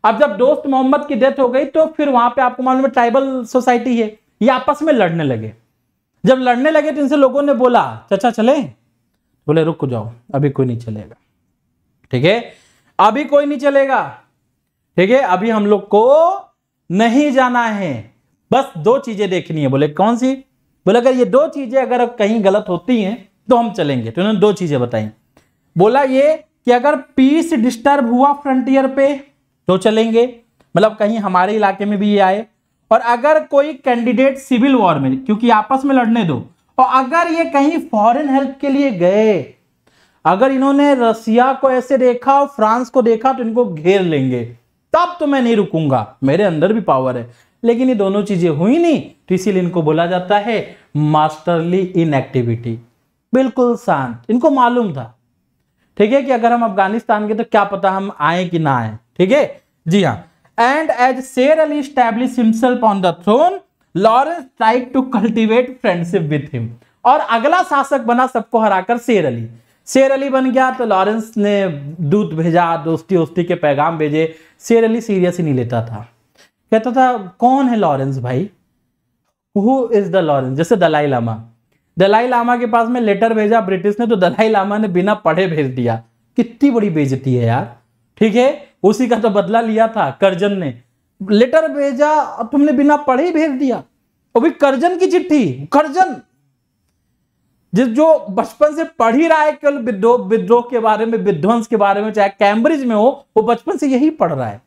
अब जब दोस्त मोहम्मद की डेथ हो गई तो फिर वहां पे आपको मालूम है ट्राइबल सोसाइटी है ये आपस में लड़ने लगे जब लड़ने लगे तो इनसे लोगों ने बोला चाचा चले तो बोले रुक जाओ अभी कोई नहीं चलेगा ठीक है अभी कोई नहीं चलेगा ठीक है अभी हम लोग को नहीं जाना है बस दो चीजें देखनी है बोले कौन सी बोले अगर ये दो चीजें अगर कहीं गलत होती हैं तो हम चलेंगे तो उन्होंने दो चीजें बताई बोला ये कि अगर पीस डिस्टर्ब हुआ फ्रंटियर पे तो चलेंगे मतलब कहीं हमारे इलाके में भी ये आए और अगर कोई कैंडिडेट सिविल वॉर में क्योंकि आपस में लड़ने दो और अगर ये कहीं फॉरेन हेल्प के लिए गए अगर इन्होंने रसिया को ऐसे देखा और फ्रांस को देखा तो इनको घेर लेंगे तब तो मैं नहीं रुकूंगा मेरे अंदर भी पावर है लेकिन ये दोनों चीजें हुई नहीं तो इसीलिए इनको बोला जाता है मास्टरली इनएक्टिविटी बिल्कुल शांत इनको मालूम था ठीक है कि अगर हम अफगानिस्तान के तो क्या पता हम आए कि ना आए ठीक है जी हाँ and as Sher Ali established himself on the throne, Lawrence try to cultivate friendship with him और अगला शासक बना सबको हराकर शेर अली शेर अली बन गया तो लॉरेंस ने दूत भेजा दोस्ती वोस्ती के पैगाम भेजे शेर अली सीरियस ही नहीं लेता था कहता था कौन है लॉरेंस भाई हु इज द लॉरेंस जैसे दलाई लामा दलाई लामा के पास में लेटर भेजा ब्रिटिश ने तो दलाई लामा ने बिना पढ़े भेज दिया कितनी बड़ी बेजती है यार ठीक है उसी का तो बदला लिया था करजन ने लेटर भेजा और तुमने बिना पढ़े ही भेज दिया और भी करजन की चिट्ठी करजन जिस जो बचपन से पढ़ ही रहा है केवल विद्रोह विद्रोह के बारे में विध्वंस के बारे में चाहे कैम्ब्रिज में हो वो बचपन से यही पढ़ रहा है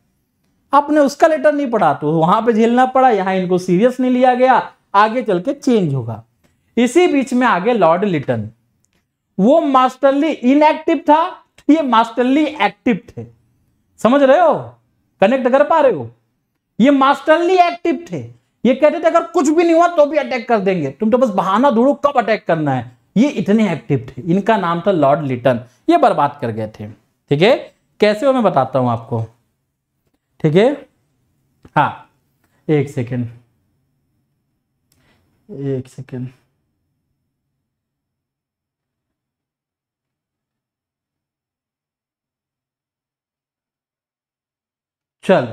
आपने उसका लेटर नहीं पढ़ा तो वहां पे झेलना पड़ा यहां इनको सीरियस नहीं लिया गया आगे चल के चेंज होगा इसी बीच में आगे लॉर्ड लिटन वो मास्टरली इनएक्टिव था ये मास्टरली एक्टिव थे समझ रहे हो कनेक्ट कर पा रहे हो ये मास्टरली एक्टिव थे ये कहते थे अगर कुछ भी नहीं हुआ तो भी अटैक कर देंगे तुम तो बस बहाना ढूंढो कब अटैक करना है ये इतने एक्टिव थे इनका नाम था लॉर्ड लिटन ये बर्बाद कर गए थे ठीक है कैसे हो मैं बताता हूं आपको ठीक है हाँ एक सेकेंड एक सेकेंड चल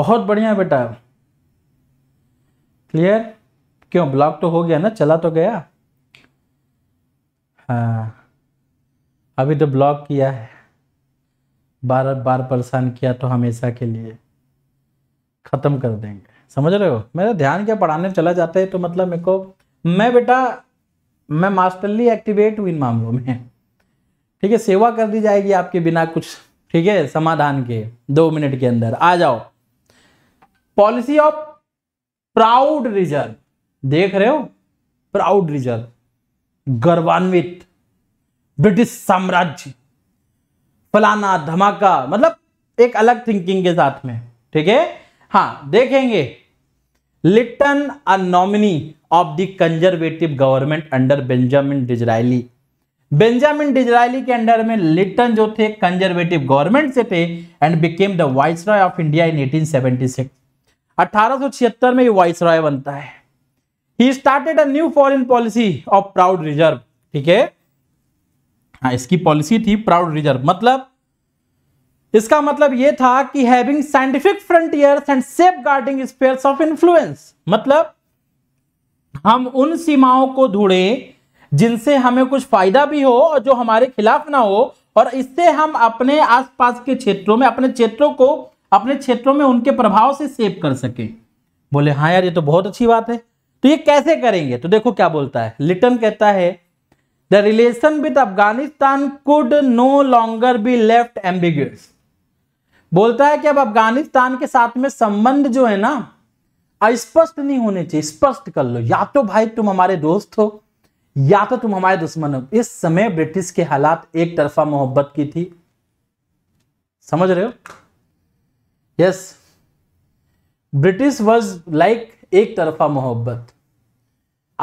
बहुत बढ़िया बेटा क्लियर क्यों ब्लॉक तो हो गया ना चला तो गया हाँ अभी तो ब्लॉक किया है बार बार परेशान किया तो हमेशा के लिए ख़त्म कर देंगे समझ रहे हो मेरा ध्यान क्या पढ़ाने चला जाते हैं तो मतलब मेरे को मैं बेटा मैं मास्टरली एक्टिवेट हूँ इन मामलों में ठीक है सेवा कर दी जाएगी आपके बिना कुछ ठीक है समाधान के दो मिनट के अंदर आ जाओ पॉलिसी ऑफ प्राउड रिजर्व देख रहे हो प्राउड रिजर्व गर्वान्वित ब्रिटिश साम्राज्य फलाना धमाका मतलब एक अलग थिंकिंग के साथ में ठीक है हाँ देखेंगे Lytton a nominee of the conservative government under Benjamin Disraeli Benjamin Disraeli के अंडर में लिटन जो थे कंजर्वेटिव गवर्नमेंट से थे and became the viceroy of India in 1876 1876 में ये वाइस रॉय बनता है he started a new foreign policy of proud reserve ठीक है हाँ इसकी पॉलिसी थी प्राउड रिजर्व मतलब इसका मतलब यह था कि having scientific frontiers and safeguarding spheres of influence मतलब हम उन सीमाओं को ढूंढे जिनसे हमें कुछ फायदा भी हो और जो हमारे खिलाफ ना हो और इससे हम अपने आसपास के क्षेत्रों में अपने क्षेत्रों को अपने क्षेत्रों में उनके प्रभाव से सेव कर सकें बोले हाँ यार ये तो बहुत अच्छी बात है तो ये कैसे करेंगे तो देखो क्या बोलता है लिटन कहता है the relation with Afghanistan could no longer be left ambiguous बोलता है कि अब अफगानिस्तान के साथ में संबंध जो है ना अस्पष्ट नहीं होने चाहिए स्पष्ट कर लो या तो भाई तुम हमारे दोस्त हो या तो तुम हमारे दुश्मन हो इस समय ब्रिटिश के हालात एक तरफा मोहब्बत की थी समझ रहे हो यस ब्रिटिश वाज लाइक एक तरफा मोहब्बत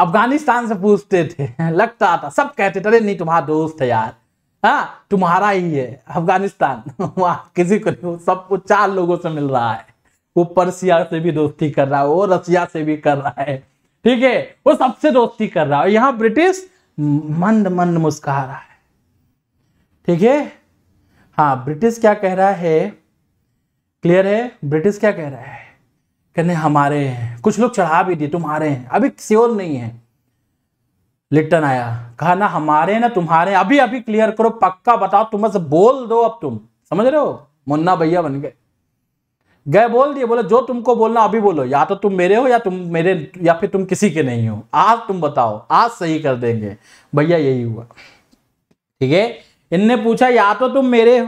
अफगानिस्तान से पूछते थे लगता था सब कहते थे अरे नहीं तुम्हारा दोस्त है यार हाँ तुम्हारा ही है अफगानिस्तान *laughs* वहां किसी को नहीं सब चार लोगों से मिल रहा है वो पर्सिया से भी दोस्ती कर रहा है वो रसिया से भी कर रहा है ठीक है वो सबसे दोस्ती कर रहा है यहां ब्रिटिश मंद मंद मुस्कुरा रहा है ठीक है हाँ ब्रिटिश क्या कह रहा है क्लियर है ब्रिटिश क्या कह रहा है कहने हमारे हैं कुछ लोग चढ़ा भी दिए तुम्हारे हैं अभी श्योर नहीं है लिट्टन आया कहा ना हमारे ना तुम्हारे अभी अभी क्लियर करो पक्का बताओ तुम बस बोल दो अब तुम समझ रहे हो मुन्ना भैया बन गए गए बोल दिए बोले जो तुमको बोलना अभी बोलो या तो तुम मेरे हो या तुम मेरे या फिर तुम किसी के नहीं हो आज तुम बताओ आज सही कर देंगे भैया यही हुआ ठीक है इनने पूछा या तो तुम मेरे हो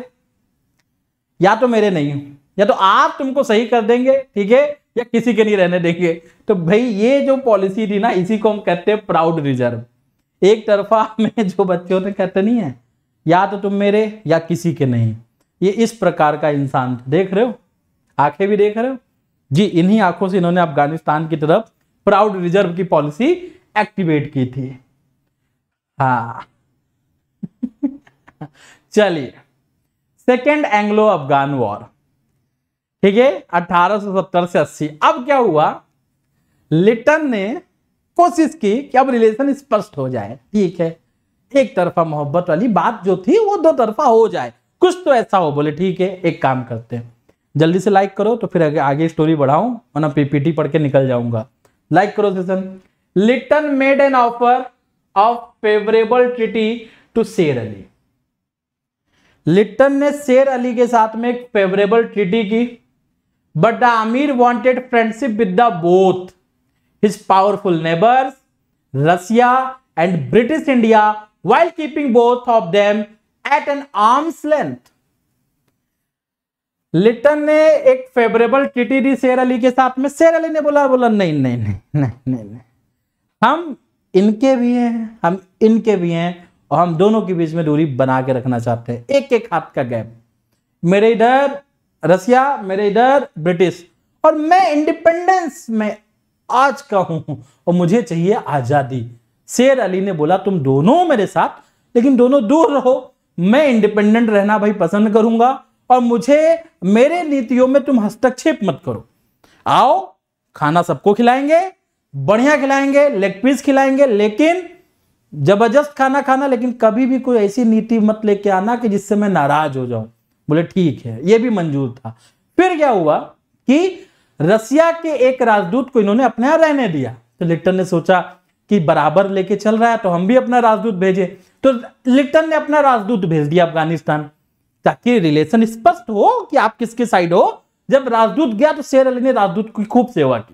या तो मेरे नहीं हो या तो आप तुमको सही कर देंगे ठीक है या किसी के नहीं रहने देंगे तो भाई ये जो पॉलिसी थी ना इसी को हम कहते हैं प्राउड रिजर्व एक तरफा में *laughs* जो बच्चे होते कहते नहीं है या तो तुम मेरे या किसी के नहीं ये इस प्रकार का इंसान देख रहे हो आंखें भी देख रहे हो जी इन्हीं आंखों से इन्होंने अफगानिस्तान की तरफ प्राउड रिजर्व की पॉलिसी एक्टिवेट की थी हाँ *laughs* चलिए सेकेंड एंग्लो अफगान वॉर ठीक है 1870 से 80 अब क्या हुआ लिटन ने कोशिश की कि अब रिलेशन स्पष्ट हो जाए ठीक है एक तरफा मोहब्बत वाली बात जो थी वो दो तरफा हो जाए कुछ तो ऐसा हो बोले ठीक है एक काम करते हैं जल्दी से लाइक करो तो फिर आगे, स्टोरी बढ़ाऊं वरना पीपीटी पढ़ के निकल जाऊंगा लाइक करो session Lytton made an offer of favourable treaty to Sher Ali Liton ने शेर अली के साथ में एक फेवरेबल ट्रिटी की but the amir wanted friendship with the both his powerful neighbours Russia and British India while keeping both of them at an arms length Lytton ने एक favourable treaty दी शेर अली के साथ में शेर अली ने बोला बोला नहीं नहीं नहीं नहीं नहीं, नहीं। हम इनके भी हैं हम इनके भी हैं और हम दोनों के बीच में दूरी बना के रखना चाहते हैं एक एक हाथ का गैप मेरे इधर रसिया मेरे इधर ब्रिटिश और मैं इंडिपेंडेंस में आज का हूं और मुझे चाहिए आज़ादी शेर अली ने बोला तुम दोनों मेरे साथ लेकिन दोनों दूर रहो मैं इंडिपेंडेंट रहना भाई पसंद करूंगा और मुझे मेरे नीतियों में तुम हस्तक्षेप मत करो आओ खाना सबको खिलाएंगे बढ़िया खिलाएंगे लेग पीस खिलाएंगे लेकिन जबरदस्त खाना खाना लेकिन कभी भी कोई ऐसी नीति मत लेके आना कि जिससे मैं नाराज हो जाऊं बोले ठीक है यह भी मंजूर था फिर क्या हुआ कि रसिया के एक राजदूत को इन्होंने अपने यहां रहने दिया तो लिट्टन ने सोचा कि बराबर लेके चल रहा है तो हम भी अपना राजदूत भेजे तो लिट्टन ने अपना राजदूत भेज दिया अफगानिस्तान ताकि रिलेशन स्पष्ट हो कि आप किसके साइड हो जब राजदूत गया तो शेर अली ने राजदूत की खूब सेवा की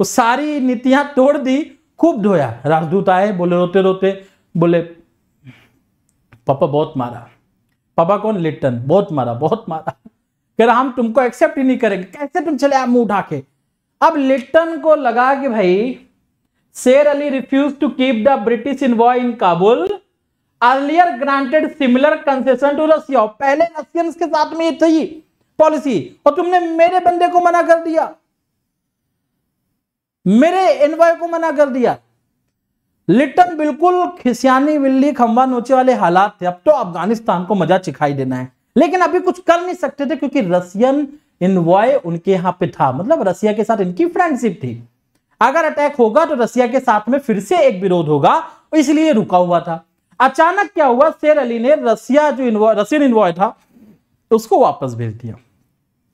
वो सारी नीतियां तोड़ दी खूब धोया राजदूत आए बोले रोते रोते बोले पापा बहुत मारा पापा कौन लिट्टन बहुत मारा बहुत मारा कह रहा हम तुमको एक्सेप्ट ही नहीं करेंगे कैसे तुम चले आप मुंह उठा के अब लिट्टन को लगा कि भाई Sher Ali refuse to keep the British envoy in Kabul earlier granted similar concession to Russia पहले रशियंस के साथ में ये थी पॉलिसी और तुमने मेरे बंदे को मना कर दिया मेरे एनवाय को मना कर दिया लिटन बिल्कुल खिसियानी बिल्ली खंबा नोचे वाले हालात थे अब तो अफगानिस्तान को मजा चिखाई देना है लेकिन अभी कुछ कर नहीं सकते थे क्योंकि रशियन इनवॉय उनके यहां पे था मतलब रसिया के साथ इनकी फ्रेंडशिप थी अगर अटैक होगा तो रसिया के साथ में फिर से एक विरोध होगा इसलिए रुका हुआ था अचानक क्या हुआ शेर अली ने रसिया जो इन्वॉय रशियन इन्वॉय था उसको वापस भेज दिया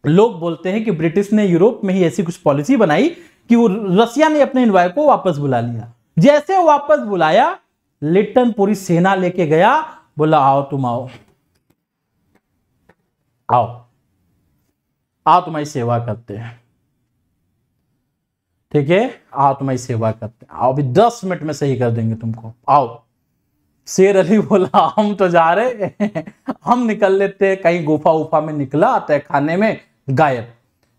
लोग बोलते हैं कि ब्रिटिश ने यूरोप में ही ऐसी कुछ पॉलिसी बनाई कि वो रसिया ने अपने इन्वॉय को वापस बुला लिया जैसे वापस बुलाया लिट्टन पूरी सेना लेके गया बोला आओ तुम आओ आओ आओ तुम्हारी सेवा करते हैं ठीक है आओ तुम्हारी सेवा करते हैं आओ अभी दस मिनट में सही कर देंगे तुमको आओ शेर अली बोला हम तो जा रहे हम निकल लेते कहीं गुफा उफा में निकला खाने में गायब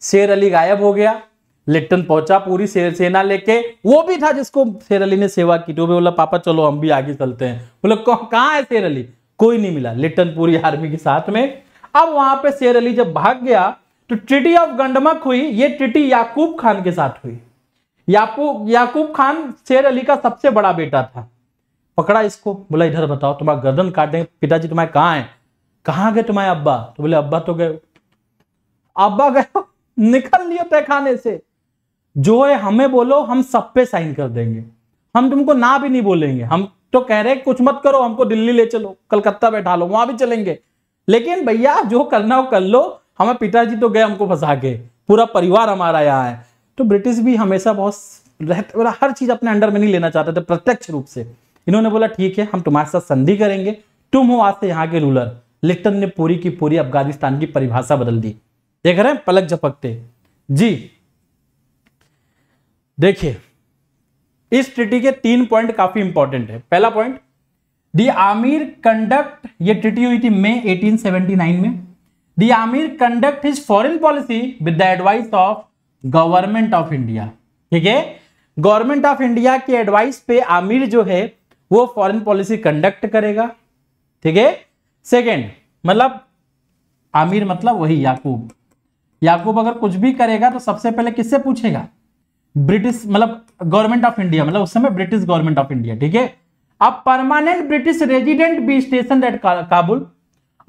शेर अली गायब हो गया लिट्टन पहुंचा पूरी शेर सेना लेके वो भी था जिसको शेर अली ने सेवा की तो बोला पापा चलो हम भी आगे चलते हैं बोले कहाँ है शेर अली कोई नहीं मिला लिट्टन पूरी आर्मी के साथ में अब वहां पे शेर अली जब भाग गया तो ट्रिटी ऑफ गंडमक हुई ये ट्रिटी याकूब खान के साथ हुई याकूब याकूब खान शेर अली का सबसे बड़ा बेटा था पकड़ा इसको बोला इधर बताओ तुम्हारा गर्दन काट देंगे पिताजी तुम्हारे कहाँ है कहाँ गए तुम्हारे अब्बा तो बोले अब्बा तो गए अब्बा गए निकल लियो तहखाने से जो है हमें बोलो हम सब पे साइन कर देंगे हम तुमको ना भी नहीं बोलेंगे हम तो कह रहे कुछ मत करो हमको दिल्ली ले चलो कलकत्ता बैठा लो वहां भी चलेंगे लेकिन भैया जो करना हो कर लो हमारे पिताजी तो गए हमको फंसा के पूरा परिवार हमारा यहाँ है तो ब्रिटिश भी हमेशा बहुत रहते मतलब हर चीज अपने अंडर में नहीं लेना चाहते थे प्रत्यक्ष रूप से इन्होंने बोला ठीक है हम तुम्हारे साथ संधि करेंगे तुम हो आज से यहाँ के रूलर लिट्टन ने पूरी की पूरी अफगानिस्तान की परिभाषा बदल दी देख रहे हैं पलक झपकते जी देखिए इस ट्रिटी के तीन पॉइंट काफी इंपॉर्टेंट है पहला पॉइंट दी आमिर कंडक्ट ये ट्रिटी हुई थी मई 1879 में the amir conduct his foreign policy with the advice of government of India ठीक है गवर्नमेंट ऑफ इंडिया की एडवाइस पे आमिर जो है वो फॉरेन पॉलिसी कंडक्ट करेगा ठीक है सेकेंड मतलब आमिर मतलब वही याकूब याकूब अगर कुछ भी करेगा तो सबसे पहले किससे पूछेगा ब्रिटिश मतलब गवर्नमेंट ऑफ इंडिया मतलब उस समय ब्रिटिश गवर्नमेंट ऑफ इंडिया ठीक है अब permanent British resident be station at Kabul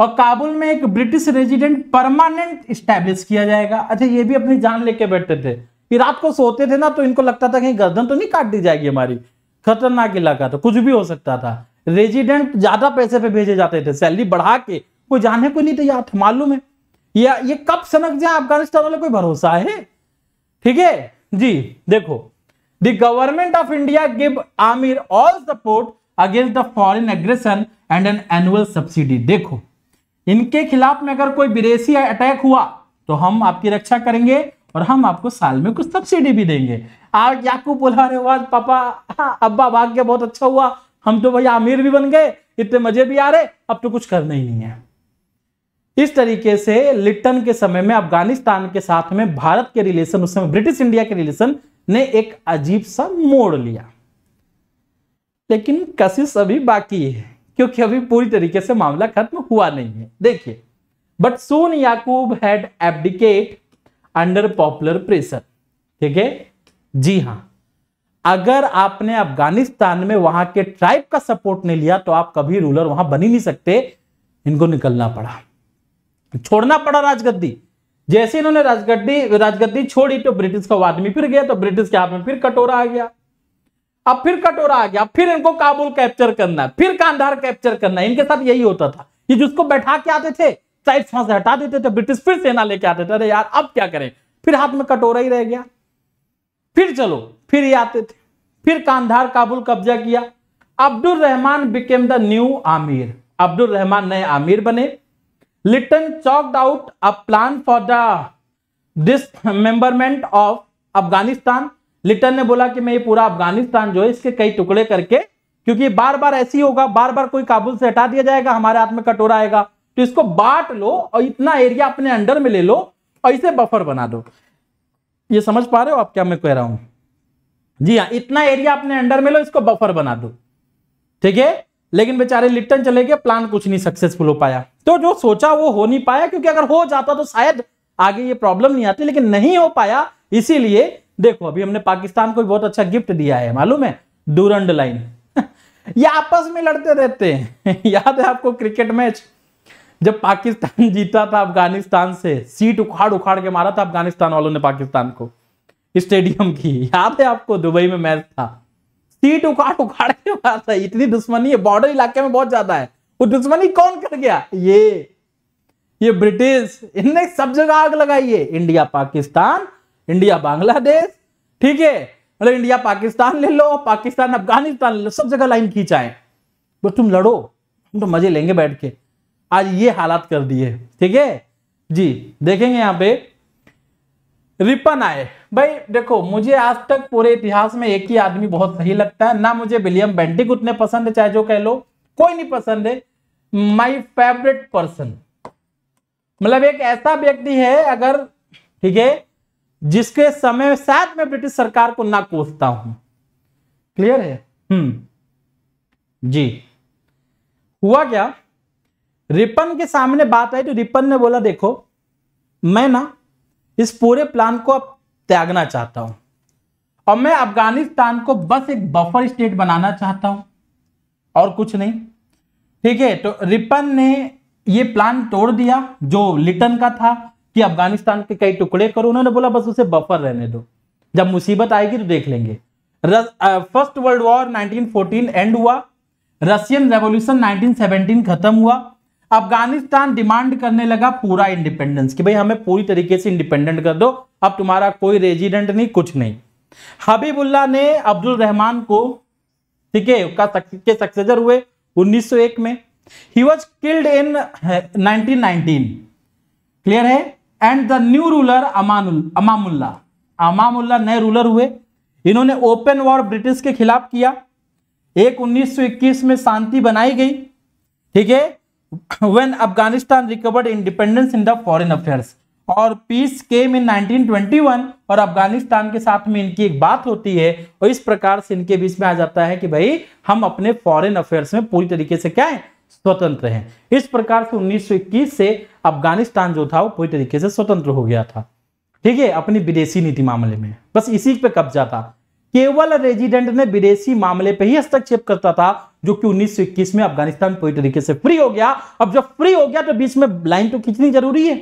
और काबुल में एक ब्रिटिश रेजिडेंट परमानेंट स्टैब्लिश किया जाएगा अच्छा ये भी अपनी जान लेके बैठते थे कि रात को सोते थे ना तो इनको लगता था कहीं गर्दन तो नहीं काट दी जाएगी हमारी खतरनाक इलाका था कुछ भी हो सकता था रेजिडेंट ज्यादा पैसे पे भेजे जाते थे सैलरी बढ़ा के कोई जाने को नहीं तैयार था मालूम है या ये कब सनक जाए अफगानिस्तान वाले कोई भरोसा है ठीक है जी देखो the government of India give amir all support against the foreign aggression and an annual subsidy देखो इनके खिलाफ में अगर कोई विदेशी अटैक हुआ तो हम आपकी रक्षा करेंगे और हम आपको साल में कुछ सब्सिडी भी देंगे आज याकूब बोला अरे वाह पापा हाँ, अब्बा भाग्य बहुत अच्छा हुआ हम तो भैया अमीर भी बन गए इतने मजे भी आ रहे अब तो कुछ करना ही नहीं है इस तरीके से लिट्टन के समय में अफगानिस्तान के साथ में भारत के रिलेशन उस समय ब्रिटिश इंडिया के रिलेशन ने एक अजीब सा मोड़ लिया लेकिन कशिश अभी बाकी है क्योंकि अभी पूरी तरीके से मामला खत्म हुआ नहीं है देखिए but son Yakub had abdicate under popular pressure ठीक है जी हाँ अगर आपने अफगानिस्तान में वहां के ट्राइब का सपोर्ट नहीं लिया तो आप कभी रूलर वहां बनी नहीं सकते इनको निकलना पड़ा छोड़ना पड़ा राजगद्दी जैसे इन्होंने राजगद्दी राजगद्दी छोड़ी तो ब्रिटिश का आदमी फिर गया तो ब्रिटिश के हाथ में फिर कटोरा आ गया अब फिर कटोरा आ गया फिर इनको काबुल कैप्चर करना फिर कांधार कैप्चर करना इनके साथ यही होता था कि जिसको बैठा के आते थे टाइप्स वहां से हटा देते थे तो ब्रिटिश फिर सेना लेके आते थे अरे यार अब क्या करें फिर हाथ में कटोरा ही रह गया फिर चलो फिर ये आते थे फिर कांधार काबुल कब्जा किया Abdul Rahman became the new amir Abdul Rahman नए आमिर बने Lytton chalked out a plan for the dismemberment of Afghanistan लिटन ने बोला कि मैं ये पूरा अफगानिस्तान जो है इसके कई टुकड़े करके क्योंकि बार बार ऐसी होगा बार बार कोई काबुल से हटा दिया जाएगा हमारे हाथ में कटोरा आएगा तो इसको बांट लो और इतना एरिया अपने अंडर में ले लो और इसे बफर बना दो ये समझ पा रहे हो आप क्या मैं कह रहा हूं जी हाँ इतना एरिया अपने अंडर में लो इसको बफर बना दो ठीक है लेकिन बेचारे लिट्टन चले गए प्लान कुछ नहीं सक्सेसफुल हो पाया तो जो सोचा वो हो नहीं पाया क्योंकि अगर हो जाता तो शायद आगे ये प्रॉब्लम नहीं आती लेकिन नहीं हो पाया इसीलिए देखो अभी हमने पाकिस्तान को भी बहुत अच्छा गिफ्ट दिया है मालूम है डूरंड लाइन *laughs* ये आपस में लड़ते रहते हैं *laughs* याद है आपको क्रिकेट मैच जब पाकिस्तान *laughs* जीता था अफगानिस्तान से सीट उखाड़ उखाड़ के मारा था अफगानिस्तान वालों ने पाकिस्तान को स्टेडियम की *laughs* याद है आपको दुबई में मैच था सीट उखाड़ उखाड़ के मारा था इतनी दुश्मनी है बॉर्डर इलाके में बहुत ज्यादा है वो दुश्मनी कौन कर गया ये ये ब्रिटिश इनने सब जगह आग लगाई है इंडिया पाकिस्तान इंडिया बांग्लादेश ठीक है मतलब इंडिया पाकिस्तान ले लो पाकिस्तान अफगानिस्तान ले लो सब जगह लाइन खींचाए बस तुम लड़ो तुम तो मजे लेंगे बैठ के आज ये हालात कर दिए ठीक है जी देखेंगे यहाँ पे रिपन आए भाई देखो मुझे आज तक पूरे इतिहास में एक ही आदमी बहुत सही लगता है ना मुझे विलियम बेंटिक उतने पसंद है चाहे जो कह लो कोई नहीं पसंद है माई फेवरेट पर्सन मतलब एक ऐसा व्यक्ति है अगर ठीक है जिसके समय शायद मैं ब्रिटिश सरकार को ना कोसता हूं क्लियर है हम्म जी हुआ क्या रिपन के सामने बात आई तो रिपन ने बोला देखो मैं ना इस पूरे प्लान को अब त्यागना चाहता हूं और मैं अफगानिस्तान को बस एक बफर स्टेट बनाना चाहता हूं और कुछ नहीं ठीक है तो रिपन ने ये प्लान तोड़ दिया जो लिटन का था कि अफगानिस्तान के कई टुकड़े करो उन्होंने बोला बस उसे बफर रहने दो जब मुसीबत आएगी तो देख लेंगे फर्स्ट वर्ल्ड वॉर 1914 एंड हुआ रशियन रेवोल्यूशन 1917 खत्म हुआ अफगानिस्तान डिमांड करने लगा पूरा इंडिपेंडेंस कि भाई हमें पूरी तरीके से इंडिपेंडेंट कर दो अब तुम्हारा कोई रेजिडेंट नहीं कुछ नहीं हबीबुल्ला ने अब्दुल रहमान को ठीक है का के सक्सेसर हुए 1901 में he was killed in 1919 clear है and the new ruler Amanullah Amanullah Amanullah नए रूलर हुए इन्होंने ओपन वॉर ब्रिटिश के खिलाफ किया एक 1921 में शांति बनाई गई ठीक है when Afghanistan recovered independence in the foreign affairs और पीस केम इन 1921 और अफगानिस्तान के साथ में इनकी एक बात होती है और इस प्रकार से इनके बीच में आ जाता है कि भाई हम अपने फॉरेन अफेयर्स में पूरी तरीके से क्या है स्वतंत्र हैं इस प्रकार से 1921 से अफगानिस्तान जो था वो पूरी तरीके से स्वतंत्र हो गया था ठीक है अपनी विदेशी नीति मामले में बस इसी पे कब्जा था केवल रेजिडेंट ने विदेशी मामले पर ही हस्तक्षेप करता था जो कि उन्नीस में अफगानिस्तान पूरी तरीके से फ्री हो गया अब जब फ्री हो गया तो बीच में लाइन तो खींचनी जरूरी है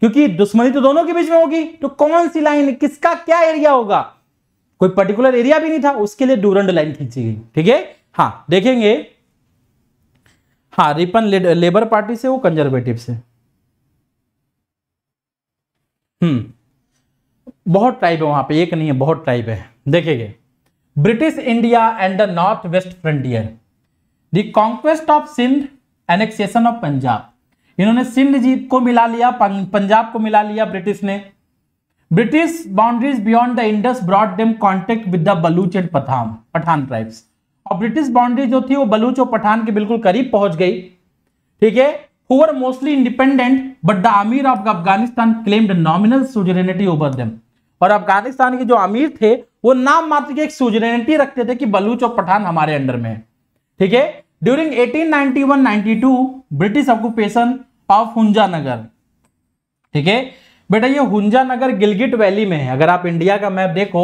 क्योंकि दुश्मनी तो दोनों के बीच में होगी तो कौन सी लाइन किसका क्या एरिया होगा कोई पर्टिकुलर एरिया भी नहीं था उसके लिए डूरंड लाइन खींची गई ठीक है हाँ देखेंगे हाँ रिपन ले, लेबर पार्टी से वो कंजर्वेटिव से हम्म बहुत टाइप है वहां पे एक नहीं है बहुत टाइप है देखेंगे British India and the north west frontier the conquest of Sindh annexation of Punjab इन्होंने सिंध जीप को मिला लिया पंजाब को मिला लिया ब्रिटिश ने British boundaries beyond the Indus brought them contact with the Baluch and Pathan Pathan tribes और ब्रिटिश बाउंड्री जो थी वो बलूच और पठान के बिल्कुल करीब पहुंच गई ठीक है हुर mostly independent but the amir of Afghanistan claimed nominal suzerainty over them और अफगानिस्तान के जो अमीर थे वो नाम मात्र के एक सुजरेनिटी रखते थे कि बलूच और पठान हमारे अंडर में है ठीक है during 1891-92 British occupation of Hunza Nagar ठीक है बेटा ये हुंजा नगर गिलगिट वैली में है अगर आप इंडिया का मैप देखो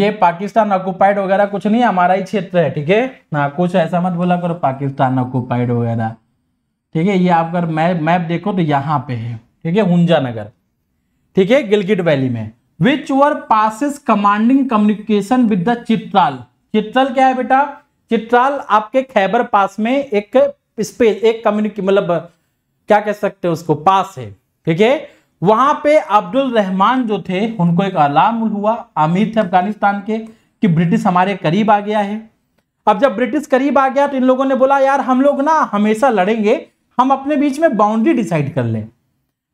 ये पाकिस्तान ऑक्यूपाइड वगैरह कुछ नहीं हमारा ही क्षेत्र है ठीक है ना कुछ ऐसा मत बोला करो पाकिस्तान ऑक्यूपाइड वगैरह ठीक है ये आप अगर मैप मैप देखो तो यहाँ पे है ठीक है हुंजा नगर ठीक है गिलगिट वैली में which were passes commanding communication with the Chitral Chitral क्या है बेटा चित्राल आपके खैबर पास में एक स्पेस एक कम्युनिटी मतलब क्या कह सकते हैं उसको पास है ठीक है वहां पे अब्दुल रहमान जो थे उनको एक अलार्म हुआ आमिर थे अफगानिस्तान के कि ब्रिटिश हमारे करीब आ गया है अब जब ब्रिटिश करीब आ गया तो इन लोगों ने बोला यार हम लोग ना हमेशा लड़ेंगे हम अपने बीच में बाउंड्री डिसाइड कर लें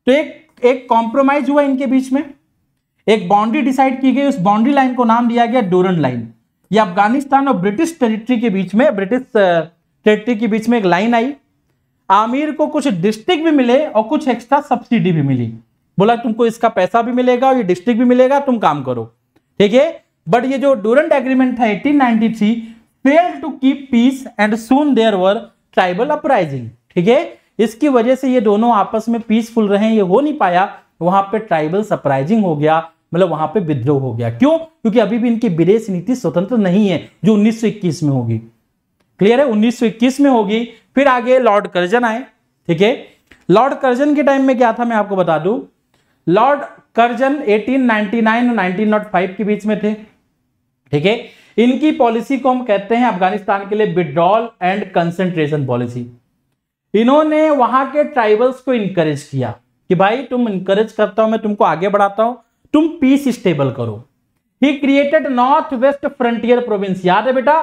तो एक एक कॉम्प्रोमाइज हुआ इनके बीच में एक बाउंड्री डिसाइड की गई उस बाउंड्री लाइन को नाम दिया गया डोरन लाइन ये अफगानिस्तान और ब्रिटिश टेरिटरी के बीच में ब्रिटिश टेरिटरी के बीच में एक लाइन आई आमिर को कुछ डिस्ट्रिक्ट भी मिले और कुछ एक्स्ट्रा सब्सिडी भी मिली बोला तुमको इसका पैसा भी मिलेगा और ये डिस्ट्रिक्ट भी मिलेगा तुम काम करो ठीक है बट ये जो डूरेंट एग्रीमेंट था three fail to keep peace and soon there were tribal uprising ठीक है इसकी वजह से ये दोनों आपस में पीसफुल रहे ये हो नहीं पाया वहां पे ट्राइबल सरप्राइजिंग हो गया मतलब वहां पे विद्रोह हो गया क्यों क्योंकि अभी भी इनकी विदेश नीति स्वतंत्र नहीं है जो 1921 में होगी क्लियर है 1921 में होगी फिर आगे लॉर्ड कर्जन आए ठीक है लॉर्ड कर्जन के टाइम में क्या था मैं आपको बता दू लॉर्ड कर्जन 1899 और 1905 के बीच में थे ठीक है इनकी पॉलिसी को हम कहते हैं अफगानिस्तान के लिए विड्रॉल एंड कंसेंट्रेशन पॉलिसी इन्होंने वहां के ट्राइबल्स को इनकरेज किया कि भाई तुम इनकरेज करता हूं मैं तुमको आगे बढ़ाता हूं तुम पीस स्टेबल करो he created north west frontier province याद है बेटा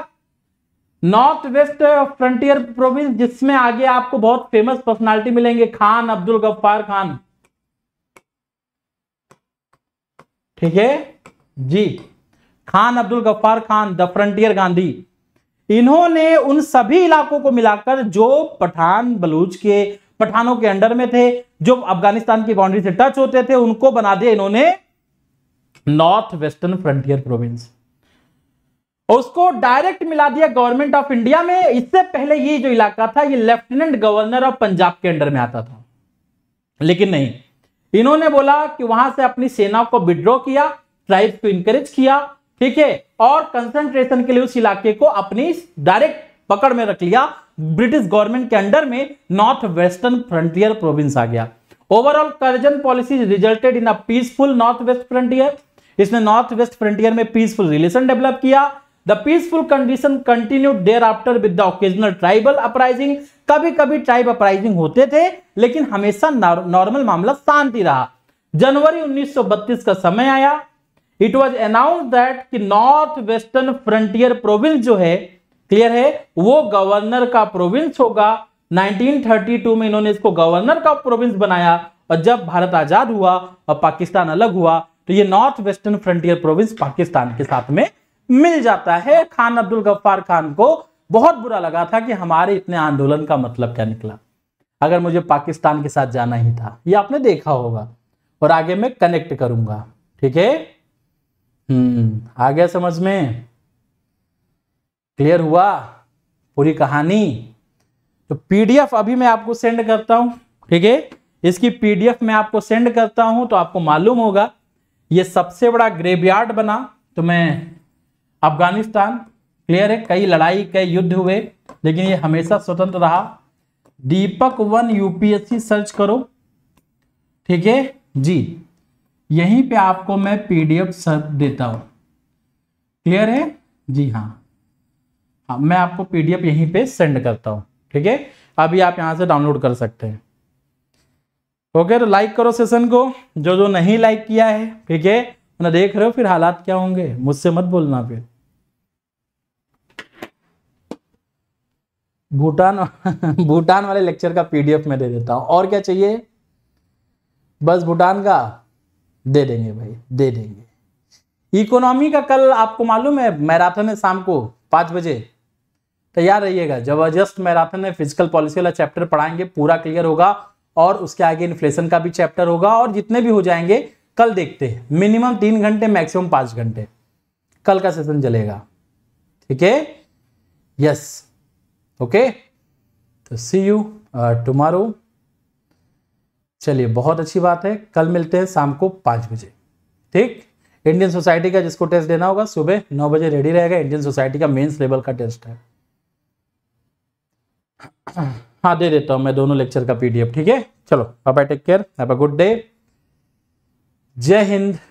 नॉर्थ वेस्ट फ्रंटियर प्रोविंस जिसमें आगे आपको बहुत फेमस पर्सनालिटी मिलेंगे खान अब्दुल गफ्फार खान ठीक है जी खान अब्दुल गफ्फार खान द फ्रंटियर गांधी इन्होंने उन सभी इलाकों को मिलाकर जो पठान बलूच के पठानों के अंडर में थे जो अफगानिस्तान की बाउंड्री से टच होते थे उनको बना दिया इन्होंने नॉर्थ वेस्टर्न फ्रंटियर प्रोविंस उसको डायरेक्ट मिला दिया गवर्नमेंट ऑफ इंडिया में इससे पहले ये जो इलाका था ये लेफ्टिनेंट गवर्नर ऑफ पंजाब के अंडर में आता था लेकिन नहीं इन्होंने बोला कि वहां से अपनी सेना को विड्रॉ किया ट्राइब्स को इंकरेज किया ठीक है और कंसंट्रेशन के लिए उस इलाके को अपनी डायरेक्ट पकड़ में रख लिया ब्रिटिश गवर्नमेंट के अंडर में नॉर्थ वेस्टर्न फ्रंटियर प्रोविंस आ गया overall Curzon policy resulted in a peaceful north west frontier इसने नॉर्थ वेस्ट फ्रंटियर में पीसफुल रिलेशन डेवलप किया the peaceful condition continue thereafter with the occasional tribal uprising कभी कभी tribe uprising होते थे लेकिन हमेशा नॉर्मल मामला शांति रहा जनवरी 1932 का समय आया इट वॉज अनाउंस दैट कि नॉर्थ वेस्टर्न फ्रंटियर प्रोविंस जो है क्लियर है वो गवर्नर का प्रोविंस होगा 1932 में इन्होंने इसको गवर्नर का प्रोविंस बनाया और जब भारत आजाद हुआ और पाकिस्तान अलग हुआ तो ये north western frontier province Pakistan के साथ में मिल जाता है खान अब्दुल गफ्फार खान को बहुत बुरा लगा था कि हमारे इतने आंदोलन का मतलब क्या निकला अगर मुझे पाकिस्तान के साथ जाना ही था ये आपने देखा होगा और आगे मैं कनेक्ट करूंगा ठीक है हम्म आ गया समझ में क्लियर हुआ पूरी कहानी तो पीडीएफ अभी मैं आपको सेंड करता हूं ठीक है इसकी पीडीएफ मैं आपको सेंड करता हूं तो आपको मालूम होगा ये सबसे बड़ा ग्रेवयार्ड बना तो मैं अफगानिस्तान क्लियर है कई लड़ाई कई युद्ध हुए लेकिन ये हमेशा स्वतंत्र रहा दीपक वन यूपीएससी सर्च करो ठीक है जी यहीं पे आपको मैं पीडीएफ सर्च देता हूँ क्लियर है जी हाँ हाँ मैं आपको पीडीएफ यहीं पे सेंड करता हूँ ठीक है अभी आप यहाँ से डाउनलोड कर सकते हैं ओके तो लाइक करो सेशन को जो जो नहीं लाइक किया है ठीक है ना देख रहे हो फिर हालात क्या होंगे मुझसे मत बोलना फिर भूटान *laughs* भूटान वाले लेक्चर का पीडीएफ में दे देता हूँ और क्या चाहिए बस भूटान का दे देंगे भाई दे देंगे इकोनॉमी का कल आपको मालूम है मैराथन है शाम को पांच बजे तैयार रहिएगा जबरदस्त मैराथन है फिजिकल पॉलिसी वाला चैप्टर पढ़ाएंगे पूरा क्लियर होगा और उसके आगे इन्फ्लेशन का भी चैप्टर होगा और जितने भी हो जाएंगे कल देखते हैं मिनिमम तीन घंटे मैक्सिमम पांच घंटे कल का सेशन चलेगा ठीक है यस ओके तो सी यू टुमारो चलिए बहुत अच्छी बात है कल मिलते हैं शाम को पांच बजे ठीक इंडियन सोसाइटी का जिसको टेस्ट देना होगा सुबह नौ बजे रेडी रहेगा इंडियन सोसाइटी का मेंस लेवल का टेस्ट है हाँ दे देता हूँ मैं दोनों लेक्चर का पीडीएफ ठीक है चलो bye take care have a good day जय हिंद